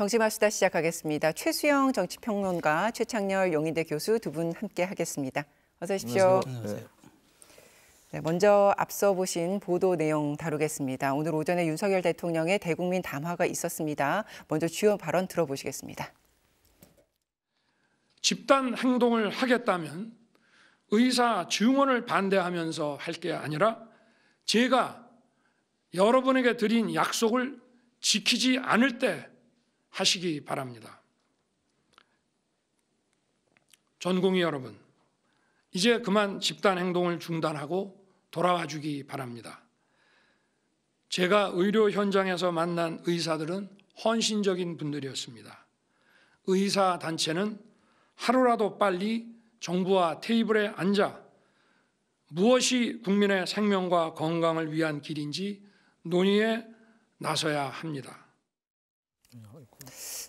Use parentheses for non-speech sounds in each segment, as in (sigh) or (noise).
정치마수다 시작하겠습니다. 최수영 정치평론가, 최창렬 용인대 교수 두 분 함께 하겠습니다. 어서 오십시오. 안녕하세요. 네. 네, 먼저 앞서 보신 보도 내용 다루겠습니다. 오늘 오전에 윤석열 대통령의 대국민 담화가 있었습니다. 먼저 주요 발언 들어보시겠습니다. 집단 행동을 하겠다면 의사 증언을 반대하면서 할 게 아니라 제가 여러분에게 드린 약속을 지키지 않을 때 하시기 바랍니다. 전공이 여러분, 이제 그만 집단 행동을 중단하고 돌아와 주기 바랍니다. 제가 의료 현장에서 만난 의사들은 헌신적인 분들이었습니다. 의사 단체는 하루라도 빨리 정부와 테이블에 앉아 무엇이 국민의 생명과 건강을 위한 길인지 논의에 나서야 합니다.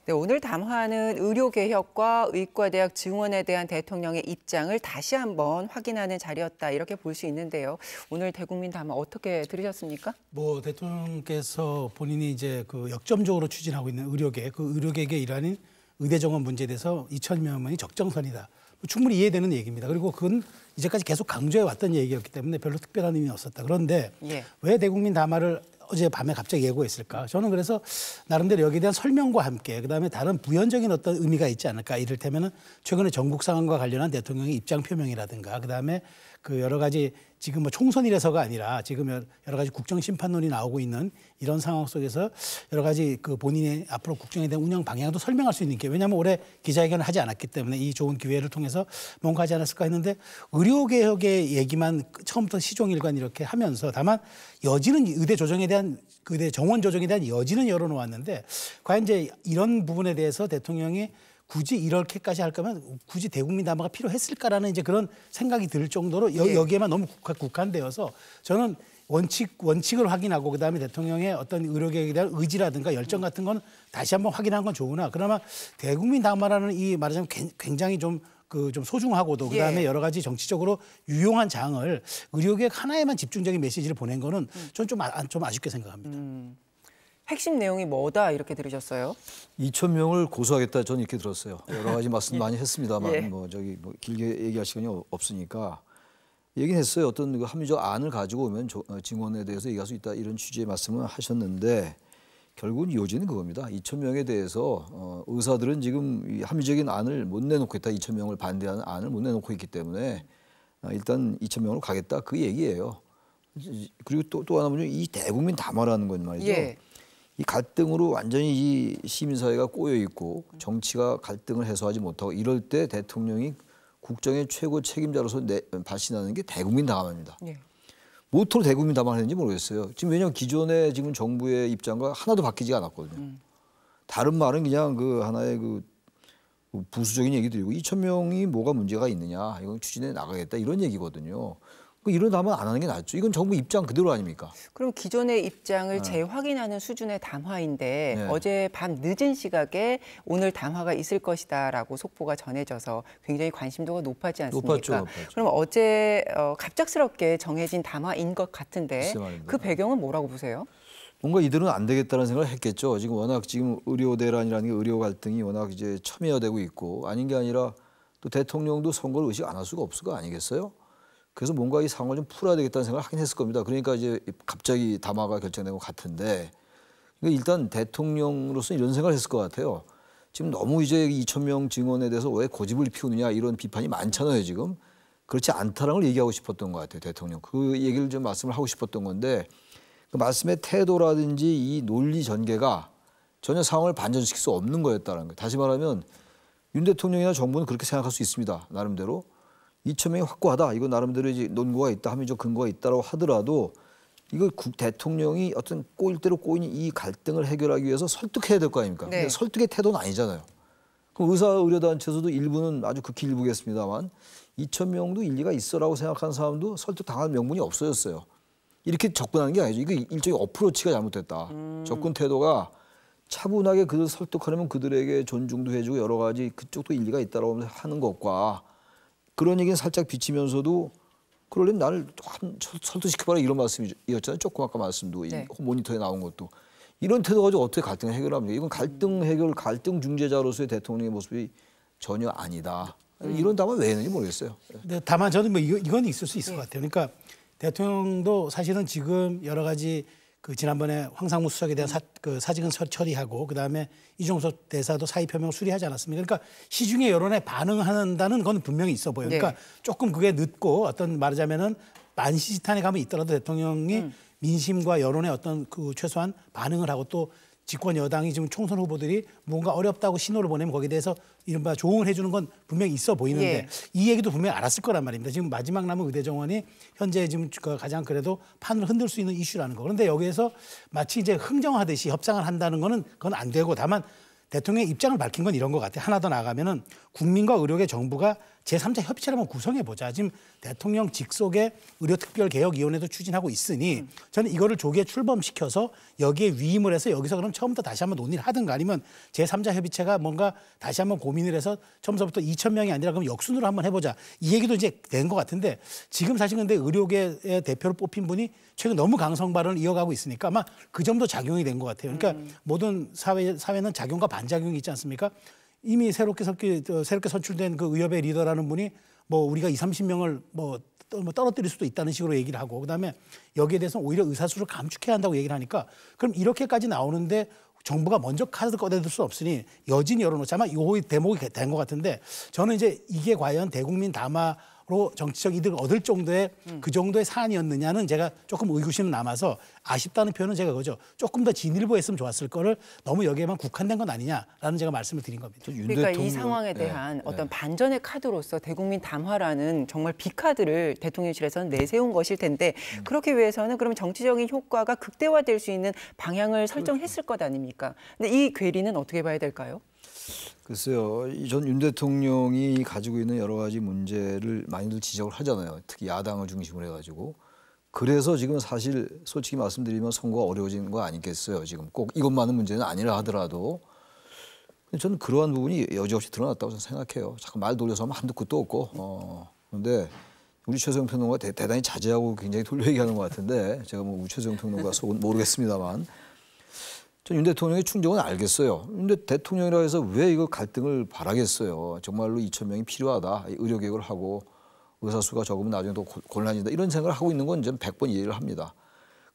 네, 오늘 담화는 의료개혁과 의과대학 증원에 대한 대통령의 입장을 다시 한번 확인하는 자리였다 이렇게 볼 수 있는데요. 오늘 대국민 담화 어떻게 들으셨습니까? 뭐 대통령께서 본인이 이제 그 역점적으로 추진하고 있는 의료계 그 의료계의 일환인 의대 정원 문제에 대해서 2천명 이 적정선이다. 뭐 충분히 이해되는 얘기입니다. 그리고 그건 이제까지 계속 강조해 왔던 얘기였기 때문에 별로 특별한 의미는 없었다. 그런데 예. 왜 대국민 담화를 어제 밤에 갑자기 예고했을까? 저는 그래서 나름대로 여기에 대한 설명과 함께 그다음에 다른 부연적인 어떤 의미가 있지 않을까? 이를테면은 최근에 전국 상황과 관련한 대통령의 입장 표명이라든가 그다음에 그 여러 가지 지금 뭐 총선이라서가 아니라 지금 여러 가지 국정 심판론이 나오고 있는 이런 상황 속에서 여러 가지 그 본인의 앞으로 국정에 대한 운영 방향도 설명할 수 있는 게 왜냐하면 올해 기자회견을 하지 않았기 때문에 이 좋은 기회를 통해서 뭔가 하지 않았을까 했는데 의료개혁의 얘기만 처음부터 시종일관 이렇게 하면서 다만 여지는 의대 조정에 대한 그대 정원 조정에 대한 여지는 열어놓았는데 과연 이제 이런 부분에 대해서 대통령이 굳이 이렇게까지 할 거면 굳이 대국민 담화가 필요했을까라는 이제 그런 생각이 들 정도로 여, 예. 여기에만 너무 국한, 국한되어서 저는 원칙 원칙을 확인하고 그다음에 대통령의 어떤 의료계에 대한 의지라든가 열정 같은 건 다시 한번 확인한 건 좋으나 그나마 대국민 담화라는 이 말하자면 굉장히 좀 그 좀 소중하고도 그다음에 예. 여러 가지 정치적으로 유용한 장을 의료계 하나에만 집중적인 메시지를 보낸 거는 음. 저는 좀 아, 좀 아쉽게 생각합니다. 음. 핵심 내용이 뭐다 이렇게 들으셨어요? 2천 명을 고소하겠다 저는 이렇게 들었어요. 여러 가지 말씀 예. 많이 했습니다만 (laughs) 예. 뭐 저기 뭐 길게 얘기할 시간이 없으니까 얘긴 했어요. 어떤 그 합리적 안을 가지고 오면 조, 어, 증언에 대해서 얘기할 수 있다 이런 취지의 말씀을 하셨는데 결국은 요지는 그겁니다. 2천 명에 대해서 어, 의사들은 지금 이 합리적인 안을 못 내놓고 다 2천 명을 반대하는 안을 못 내놓고 있기 때문에 어, 일단 2천 명으로 가겠다 그 얘기예요. 그리고 또 또 하나 뭐이 대국민 다 말하는 건 말이죠. 예. 이 갈등으로 완전히 이 시민사회가 꼬여 있고 정치가 갈등을 해소하지 못하고 이럴 때 대통령이 국정의 최고 책임자로서 내, 발신하는 게 대국민 담합입니다 네. 예. 모토로 대국민 담화했는지 모르겠어요. 지금 왜냐하면 기존의 지금 정부의 입장과 하나도 바뀌지 않았거든요. 음. 다른 말은 그냥 그 하나의 그 부수적인 얘기들이고 2천 명이 뭐가 문제가 있느냐 이건 추진해 나가겠다 이런 얘기거든요. 이런다면안 뭐 하는 게 낫죠. 이건 정부 입장 그대로 아닙니까? 그럼 기존의 입장을 네. 재확인하는 수준의 담화인데 네. 어제 밤 늦은 시각에 오늘 담화가 있을 것이다라고 속보가 전해져서 굉장히 관심도가 높았지 않습니까? 높았죠, 높았죠. 그럼 어제 어, 갑작스럽게 정해진 담화인 것 같은데 그 배경은 뭐라고 보세요? 뭔가 이들은 안 되겠다는 생각을 했겠죠. 지금 워낙 지금 의료 대란이라는 게 의료 갈등이 워낙 이제 첨예화되고 있고 아닌 게 아니라 또 대통령도 선거를 의식 안 할 수가 없을 거 아니겠어요? 그래서 뭔가 이 상황을 좀 풀어야 되겠다는 생각을 하긴 했을 겁니다. 그러니까 이제 갑자기 담화가 결정된 것 같은데 그러니까 일단 대통령으로서 는 이런 생각을 했을 것 같아요. 지금 너무 이제 2천 명 증언에 대해서 왜 고집을 피우느냐 이런 비판이 많잖아요 지금. 그렇지 않다라는 걸 얘기하고 싶었던 것 같아요 대통령. 그 얘기를 좀 말씀을 하고 싶었던 건데 그 말씀의 태도라든지 이 논리 전개가 전혀 상황을 반전시킬 수 없는 거였다는 거예요. 다시 말하면 윤 대통령이나 정부는 그렇게 생각할 수 있습니다 나름대로. 이천 명이 확고하다. 이거 나름대로 이제 논거가 있다, 합리적 근거가 있다라고 하더라도 이거 국 대통령이 어떤 꼬일 대로 꼬인 이 갈등을 해결하기 위해서 설득해야 될 거 아닙니까? 네. 설득의 태도는 아니잖아요. 그럼 의사 의료단체에서도 일부는 아주 극히 일부겠습니다만 2천 명도 일리가 있어라고 생각하는 사람도 설득 당한 명분이 없어졌어요. 이렇게 접근하는 게 아니죠. 이거 일종의 어프로치가 잘못됐다. 음. 접근 태도가 차분하게 그들 설득하려면 그들에게 존중도 해주고 여러 가지 그쪽도 일리가 있다라고 하는 것과 그런 얘기는 살짝 비치면서도 그럴려면 나를 한 설득시켜봐라 이런 말씀이었잖아요. 조금 아까 말씀도 네. 모니터에 나온 것도. 이런 태도 가지고 어떻게 갈등을 해결합니까? 이건 갈등 해결, 갈등 중재자로서의 대통령의 모습이 전혀 아니다. 음. 이런 답은 왜 했는지 모르겠어요. 예. 네, 다만 저는 뭐 이거, 이건 있을 수 있을 네. 것 같아요. 그러니까 대통령도 사실은 지금 여러 가지 그 지난번에 황상무 수석에 대한 사, 그 사직은 처리하고 그다음에 이종석 대사도 사의 표명 수리하지 않았습니까? 그러니까 시중의 여론에 반응한다는 건 분명히 있어 보여요. 그러니까 네. 조금 그게 늦고 어떤 말하자면은 만시지탄에 가면 있더라도 대통령이 음. 민심과 여론에 어떤 그 최소한 반응을 하고 또 집권 여당이 지금 총선 후보들이 뭔가 어렵다고 신호를 보내면 거기에 대해서 이른바 조언을 해주는 건 분명히 있어 보이는데 예. 이 얘기도 분명히 알았을 거란 말입니다. 지금 마지막 남은 의대정원이 현재 지금 그 가장 그래도 판을 흔들 수 있는 이슈라는 거. 그런데 여기에서 마치 이제 흥정하듯이 협상을 한다는 거는 그건 안 되고 다만 대통령의 입장을 밝힌 건 이런 것 같아요. 하나 더 나가면은 국민과 의료계 정부가 제3자 협의체를 한번 구성해 보자. 지금 대통령 직속의 의료특별개혁위원회도 추진하고 있으니 음. 저는 이거를 조기에 출범시켜서 여기에 위임을 해서 여기서 그럼 처음부터 다시 한번 논의를 하든가 아니면 제3자 협의체가 뭔가 다시 한번 고민을 해서 처음서부터 2천 명이 아니라 그럼 역순으로 한번 해보자. 이 얘기도 이제 된 것 같은데 지금 사실 근데 의료계의 대표로 뽑힌 분이 최근 너무 강성 발언을 이어가고 있으니까 아마 그 점도 작용이 된 것 같아요. 그러니까 음. 모든 사회 사회는 작용과 반작용이 있지 않습니까? 이미 새롭게 새롭 새롭게 선출된 그 의협의 리더라는 분이 뭐 우리가 2, 30명을 뭐, 뭐 떨어뜨릴 수도 있다는 식으로 얘기를 하고 그다음에 여기에 대해서 오히려 의사수를 감축해야 한다고 얘기를 하니까 그럼 이렇게까지 나오는데 정부가 먼저 카드 꺼내들 수 없으니 여진 열어놓자마 요 대목이 된 것 같은데 저는 이제 이게 과연 대국민 담화 로 정치적 이득을 얻을 정도의 음. 그 정도의 사안이었느냐는 제가 조금 의구심은 남아서 아쉽다는 표현은 제가 그죠 조금 더 진일보했으면 좋았을 거를 너무 여기에만 국한된 건 아니냐라는 제가 말씀을 드린 겁니다. 그러니까 대통령... 이 상황에 네. 대한 네. 어떤 네. 반전의 카드로서 대국민 담화라는 정말 비카드를 대통령실에서는 내세운 것일 텐데 음. 그렇게 위해서는 그럼 정치적인 효과가 극대화될 수 있는 방향을 설정했을 그렇죠. 것 아닙니까? 근데 이 괴리는 어떻게 봐야 될까요? 글쎄요, 전 윤 대통령이 가지고 있는 여러 가지 문제를 많이들 지적을 하잖아요. 특히 야당을 중심으로 해가지고. 그래서 지금 사실 솔직히 말씀드리면 선거가 어려워진 거 아니겠어요. 지금 꼭 이것만은 문제는 아니라 하더라도 저는 그러한 부분이 여지없이 드러났다고 생각해요. 자꾸 말 돌려서 하면 한두 끝도 없고. 어. 런데 우리 최소영 평론가 대단히 자제하고 굉장히 돌려 얘기하는 것 같은데 제가 뭐 우리 최소영 평론가 속은 모르겠습니다만 전윤 대통령의 충정은 알겠어요. 근데 대통령이라 해서 왜이거 갈등을 바라겠어요. 정말로 2천 명이 필요하다. 의료 개혁을 하고 의사 수가 적으면 나중에 더 곤란이다. 이런 생각을 하고 있는 건 저는 100번 이해를 합니다.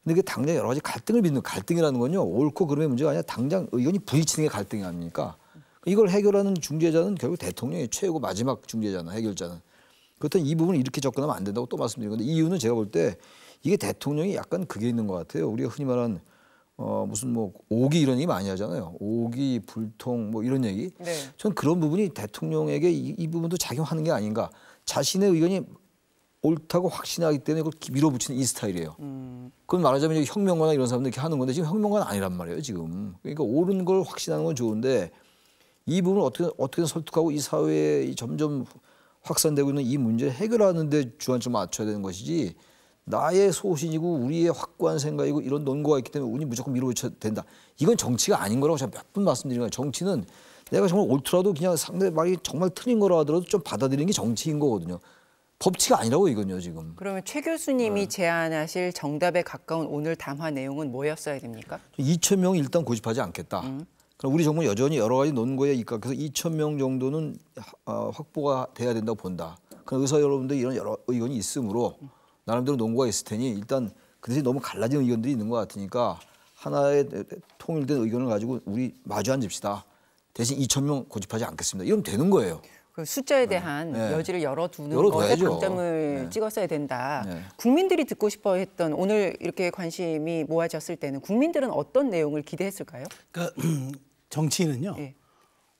근데 이게 당장 여러 가지 갈등을 빚는 갈등이라는 건요. 옳고 그름의 문제가 아니라 당장 의견이 부딪히는 게 갈등이 아닙니까? 이걸 해결하는 중재자는 결국 대통령의 최고 마지막 중재자는 해결자는 그렇다면 이 부분을 이렇게 접근하면 안 된다고 또 말씀드린 건데 이유는 제가 볼 때 이게 대통령이 약간 그게 있는 것 같아요. 우리가 흔히 말하는 어 무슨 뭐 오기 이런 얘기 많이 하잖아요. 오기 불통 뭐 이런 얘기. 네. 전 그런 부분이 대통령에게 이, 이 부분도 작용하는 게 아닌가. 자신의 의견이 옳다고 확신하기 때문에 그걸 밀어붙이는 이 스타일이에요. 음. 그건 말하자면 혁명가나 이런 사람들 이렇게 하는 건데 지금 혁명가 아니란 말이에요 지금. 그러니까 옳은 걸 확신하는 건 좋은데 이 부분을 어떻게 어떻게든 설득하고 이 사회에 점점 확산되고 있는 이 문제를 해결하는데 주안점을 맞춰야 되는 것이지 나의 소신이고 우리의 확고한 생각이고 이런 논거가 있기 때문에 운이 무조건 밀어붙여야 된다. 이건 정치가 아닌 거라고 제가 몇번 말씀드린 거예요. 정치는 내가 정말 옳더라도 그냥 상대방이 정말 틀린 거라 하더라도 좀 받아들이는 게 정치인 거거든요. 법치가 아니라고 이건요 지금. 그러면 최 교수님이 네. 제안하실 정답에 가까운 오늘 담화 내용은 뭐였어야 됩니까? 2천 명 일단 고집하지 않겠다. 음. 그럼 우리 정부는 여전히 여러 가지 논거에 입각해서 2천 명 정도는 어, 확보가 돼야 된다고 본다. 그럼 의사 여러분들 이런 여러 의견이 있으므로 음. 나름대로 논구가 있을 테니 일단 그 대신 너무 갈라진 의견들이 있는 것 같으니까 하나의 통일된 의견을 가지고 우리 마주 앉읍시다. 대신 2천 명 고집하지 않겠습니다. 이러면 되는 거예요. 그 숫자에 네. 대한 네. 여지를 열어두는 것에 방점을 네. 찍었어야 된다. 네. 국민들이 듣고 싶어 했던 오늘 이렇게 관심이 모아졌을 때는 국민들은 어떤 내용을 기대했을까요? 그러니까 (clears throat) 정치인은요. 예.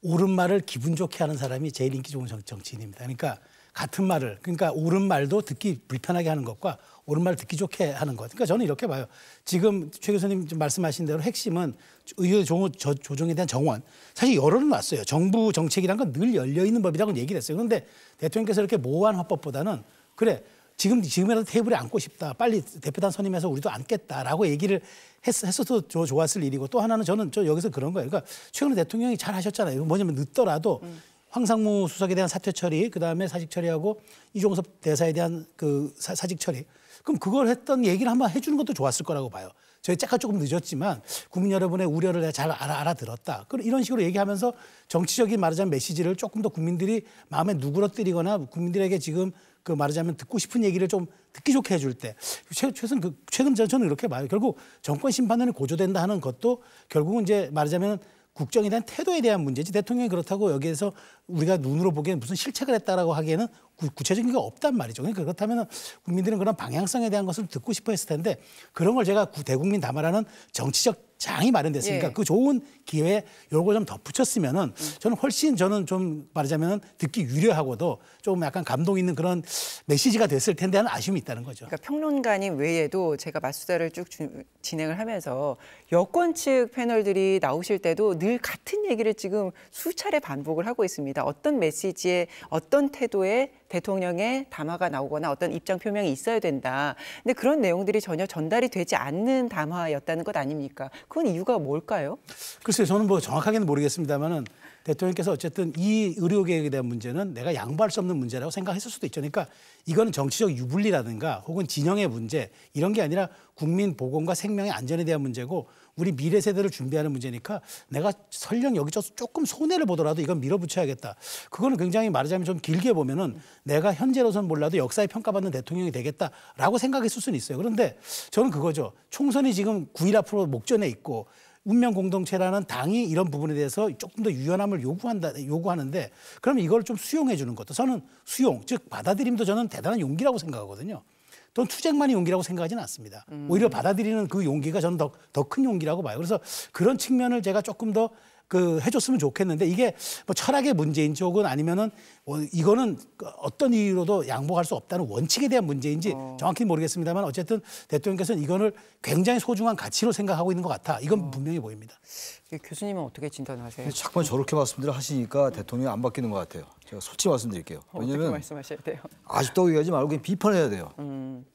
옳은 말을 기분 좋게 하는 사람이 제일 인기 좋은 정치인입니다. 그러니까 같은 말을 그러니까 옳은 말도 듣기 불편하게 하는 것과 옳은 말 듣기 좋게 하는 것. 그러니까 저는 이렇게 봐요. 지금 최 교수님 말씀하신 대로 핵심은 의회 조정에 대한 정원. 사실 여론은 왔어요. 정부 정책이란 건 늘 열려 있는 법이라고 얘기를 했어요. 그런데 대통령께서 이렇게 모호한 화법보다는 그래 지금 지금이라도 테이블에 앉고 싶다. 빨리 대표단 선임해서 우리도 앉겠다라고 얘기를 했, 했어도 저 좋았을 일이고 또 하나는 저는 저 여기서 그런 거예요. 그러니까 최근에 대통령이 잘 하셨잖아요. 뭐냐면 늦더라도. 음. 황상무 수석에 대한 사퇴 처리, 그 다음에 사직 처리하고 이종섭 대사에 대한 그 사, 사직 처리. 그럼 그걸 했던 얘기를 한번 해주는 것도 좋았을 거라고 봐요. 저희 짝가 조금 늦었지만 국민 여러분의 우려를 잘 알아, 알아들었다. 그런 이런 식으로 얘기하면서 정치적인 말하자면 메시지를 조금 더 국민들이 마음에 누그러뜨리거나 국민들에게 지금 그 말하자면 듣고 싶은 얘기를 좀 듣기 좋게 해 줄 때 최, 최근 그 최근 저는 이렇게 봐요. 결국 정권 심판론이 고조된다 하는 것도 결국은 이제 말하자면 국정에 대한 태도에 대한 문제지 대통령이 그렇다고 여기에서 우리가 눈으로 보기에는 무슨 실책을 했다라고 하기에는 구체적인 게 없단 말이죠. 그러니까 그렇다면 국민들은 그런 방향성에 대한 것을 듣고 싶어 했을 텐데 그런 걸 제가 대국민 담화라는 정치적 장이 마련됐으니까 예. 그 좋은 기회에 요걸좀 덧붙였으면은 저는 훨씬 저는 좀말하자면 듣기 유려하고도 조금 약간 감동 있는 그런 메시지가 됐을 텐데 하는 아쉬움이 있다는 거죠. 그러니까 평론가님 외에도 제가 마수다를 쭉 주, 진행을 하면서 여권 측 패널들이 나오실 때도 늘 같은 얘기를 지금 수차례 반복을 하고 있습니다. 있습니다. 어떤 메시지에 어떤 태도에 대통령의 담화가 나오거나 어떤 입장 표명이 있어야 된다. 근데 그런 내용들이 전혀 전달이 되지 않는 담화였다는 것 아닙니까? 그건 이유가 뭘까요? 글쎄요, 저는 뭐 정확하게는 모르겠습니다만은 대통령께서 어쨌든 이 의료계획에 대한 문제는 내가 양보할 수 없는 문제라고 생각했을 수도 있죠. 그러니까 이거는 정치적 유불리라든가 혹은 진영의 문제 이런 게 아니라 국민 보건과 생명의 안전에 대한 문제고 우리 미래 세대를 준비하는 문제니까 내가 설령 여기저기 조금 손해를 보더라도 이건 밀어붙여야겠다. 그거는 굉장히 말하자면 좀 길게 보면은 내가 현재로선 몰라도 역사에 평가받는 대통령이 되겠다라고 생각했을 수는 있어요. 그런데 저는 그거죠. 총선이 지금 9일 앞으로 목전에 있고 운명 공동체라는 당이 이런 부분에 대해서 조금 더 유연함을 요구한다 요구하는데 그럼 이걸 좀 수용해 주는 것도 저는 수용 즉 받아들임도 저는 대단한 용기라고 생각하거든요. 또 투쟁만이 용기라고 생각하지는 않습니다. 음. 오히려 받아들이는 그 용기가 저는 더 더 큰 용기라고 봐요. 그래서 그런 측면을 제가 조금 더그 해줬으면 좋겠는데 이게 뭐 철학의 문제인 쪽은 아니면은 뭐 이거는 어떤 이유로도 양보할 수 없다는 원칙에 대한 문제인지 어. 정확히 는 모르겠습니다만 어쨌든 대통령께서는 이거를 굉장히 소중한 가치로 생각하고 있는 것 같아. 이건 어. 분명히 보입니다. 예, 교수님은 어떻게 진단하세요? 자꾸 저렇게 말씀들을 하시니까 대통령이 안 바뀌는 것 같아요. 제가 솔직히 말씀드릴게요. 어, 왜냐면 말씀하셔야 돼요. 아직도 얘기하지 말고 그냥 비판해야 돼요. 음.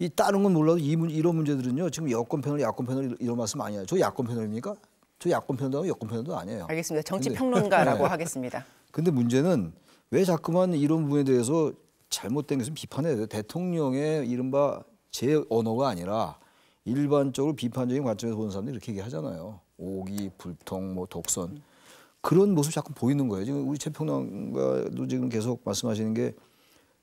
이 다른 건 몰라도 이 문, 이런 문제들은요 지금 여권 패널, 야권 패널 이런 말씀 아니에요. 저 야권 패널입니까? 저 야권 편도 여권 편도 아니에요. 알겠습니다. 정치 평론가라고 (laughs) 네. 하겠습니다. 근데 문제는 왜 자꾸만 이런 부분에 대해서 잘못된 것은 비판해야 돼요. 대통령의 이른바 제 언어가 아니라 일반적으로 비판적인 관점에서 보는 사람들이 이렇게 얘기하잖아요. 오기, 불통, 뭐 독선. 그런 모습 자꾸 보이는 거예요. 지금 우리 최평론가도 지금 계속 말씀하시는 게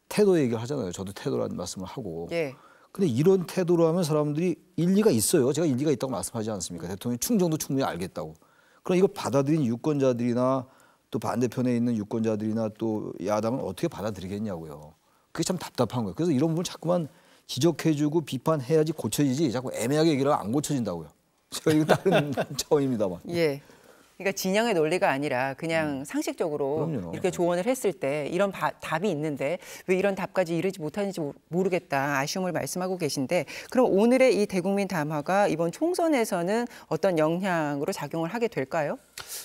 태도 얘기를 하잖아요. 저도 태도라는 말씀을 하고. 예. 근데 이런 태도로 하면 사람들이 일리가 있어요. 제가 일리가 있다고 말씀하지 않습니까? 대통령이 충정도 충분히 알겠다고. 그럼 이걸 받아들인 유권자들이나 또 반대편에 있는 유권자들이나 또 야당은 어떻게 받아들이겠냐고요. 그게 참 답답한 거예요. 그래서 이런 부분 자꾸만 지적해주고 비판해야지 고쳐지지 자꾸 애매하게 얘기를 하면 안 고쳐진다고요. 제가 (laughs) 이거 다른 (laughs) 차원입니다만. 예. 그러니까 진영의 논리가 아니라 그냥 음. 상식적으로 그럼요. 이렇게 조언을 했을 때 이런 바, 답이 있는데 왜 이런 답까지 이르지 못하는지 모르겠다 아쉬움을 말씀하고 계신데 그럼 오늘의 이 대국민 담화가 이번 총선에서는 어떤 영향으로 작용을 하게 될까요?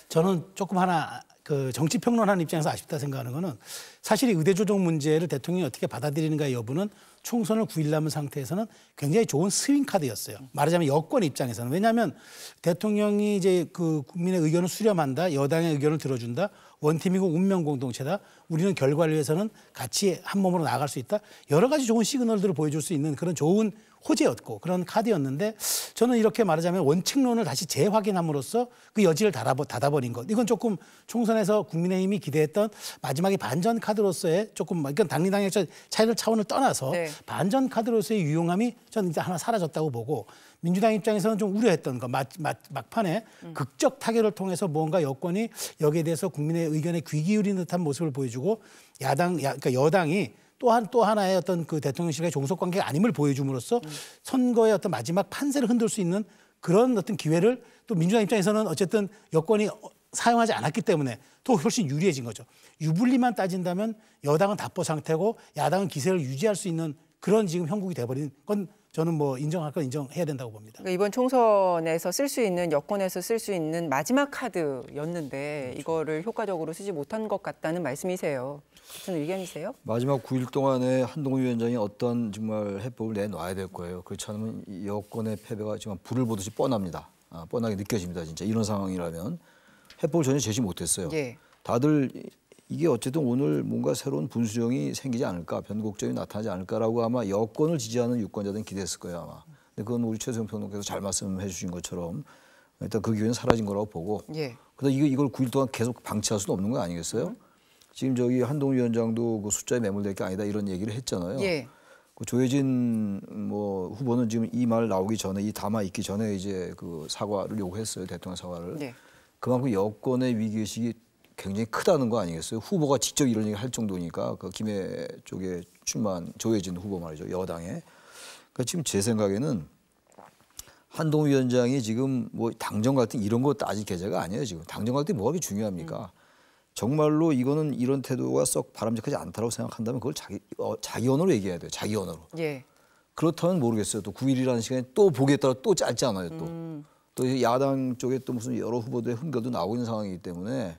저는 조금 하나 그 정치 평론하는 입장에서 아쉽다 생각하는 거는 사실 이 의대 조정 문제를 대통령이 어떻게 받아들이는가 여부는 총선을 9일 남은 상태에서는 굉장히 좋은 스윙 카드였어요. 말하자면 여권 입장에서는 왜냐하면 대통령이 이제 그 국민의 의견을 수렴한다, 여당의 의견을 들어준다. 원팀이고 운명 공동체다. 우리는 결과를 위해서는 같이 한 몸으로 나아갈 수 있다. 여러 가지 좋은 시그널들을 보여줄 수 있는 그런 좋은 호재였고 그런 카드였는데 저는 이렇게 말하자면 원칙론을 다시 재확인함으로써 그 여지를 닫아버린 것. 이건 조금 총선에서 국민의힘이 기대했던 마지막에 반전 카드로서의 조금 그러니까 당리당략 차이를 차원을 떠나서 네. 반전 카드로서의 유용함이 저는 이제 하나 사라졌다고 보고 민주당 입장에서는 좀 우려했던 거 막, 막, 막판에 음. 극적 타결을 통해서 뭔가 여권이 여기에 대해서 국민의 의견에 귀 기울인 듯한 모습을 보여주고 야당 야, 그러니까 여당이 또한 또 하나의 어떤 그 대통령실의 종속 관계가 아님을 보여줌으로써 음. 선거의 어떤 마지막 판세를 흔들 수 있는 그런 어떤 기회를 또 민주당 입장에서는 어쨌든 여권이 어, 사용하지 않았기 때문에 또 훨씬 유리해진 거죠. 유불리만 따진다면 여당은 답보 상태고 야당은 기세를 유지할 수 있는 그런 지금 형국이 돼버린 건 저는 뭐 인정할 건 인정해야 된다고 봅니다. 그러니까 이번 총선에서 쓸 수 있는 여권에서 쓸 수 있는 마지막 카드였는데 그렇죠. 이거를 효과적으로 쓰지 못한 것 같다는 말씀이세요. 같은 의견이세요? 마지막 9일 동안에 한동훈 위원장이 어떤 정말 해법을 내놔야 될 거예요. 그렇지 않으면 여권의 패배가 지금 불을 보듯이 뻔합니다. 아, 뻔하게 느껴집니다. 진짜 이런 상황이라면 해법을 전혀 제시 못했어요. 예. 다들 이게 어쨌든 오늘 뭔가 새로운 분수령이 생기지 않을까, 변곡점이 나타나지 않을까라고 아마 여권을 지지하는 유권자들은 기대했을 거예요 아마. 근데 그건 우리 최승영 평론께서 잘 말씀해 주신 것처럼 일단 그 기회는 사라진 거라고 보고. 예. 그다음 이거 이걸 9일 동안 계속 방치할 수는 없는 거 아니겠어요? 음. 지금 저기 한동훈 위원장도 그 숫자에 매몰될 게 아니다 이런 얘기를 했잖아요. 예. 그 조혜진 뭐 후보는 지금 이 말 나오기 전에 이 담화 있기 전에 이제 그 사과를 요구했어요 대통령 사과를. 예. 그만큼 여권의 위기의식이 굉장히 크다는 거 아니겠어요? 후보가 직접 이런 얘기 할 정도니까 그 김해 쪽에 출마한 조혜진 후보 말이죠 여당에. 그러니까 지금 제 생각에는 한동훈 위원장이 지금 뭐 당정 같은 이런 것도 아직 계좌가 아니에요 지금 당정 갈등 뭐가 그렇게 중요합니까? 음. 정말로 이거는 이런 태도가 썩 바람직하지 않다고 생각한다면 그걸 자기 어, 자기 언어로 얘기해야 돼요 자기 언어로. 예. 그렇다면 모르겠어요 또 9일이라는 시간에또 보기에 따라 또 짧지 않아요 또. 음. 또 야당 쪽에 또 무슨 여러 후보들의 흥겨도 나오고 있는 상황이기 때문에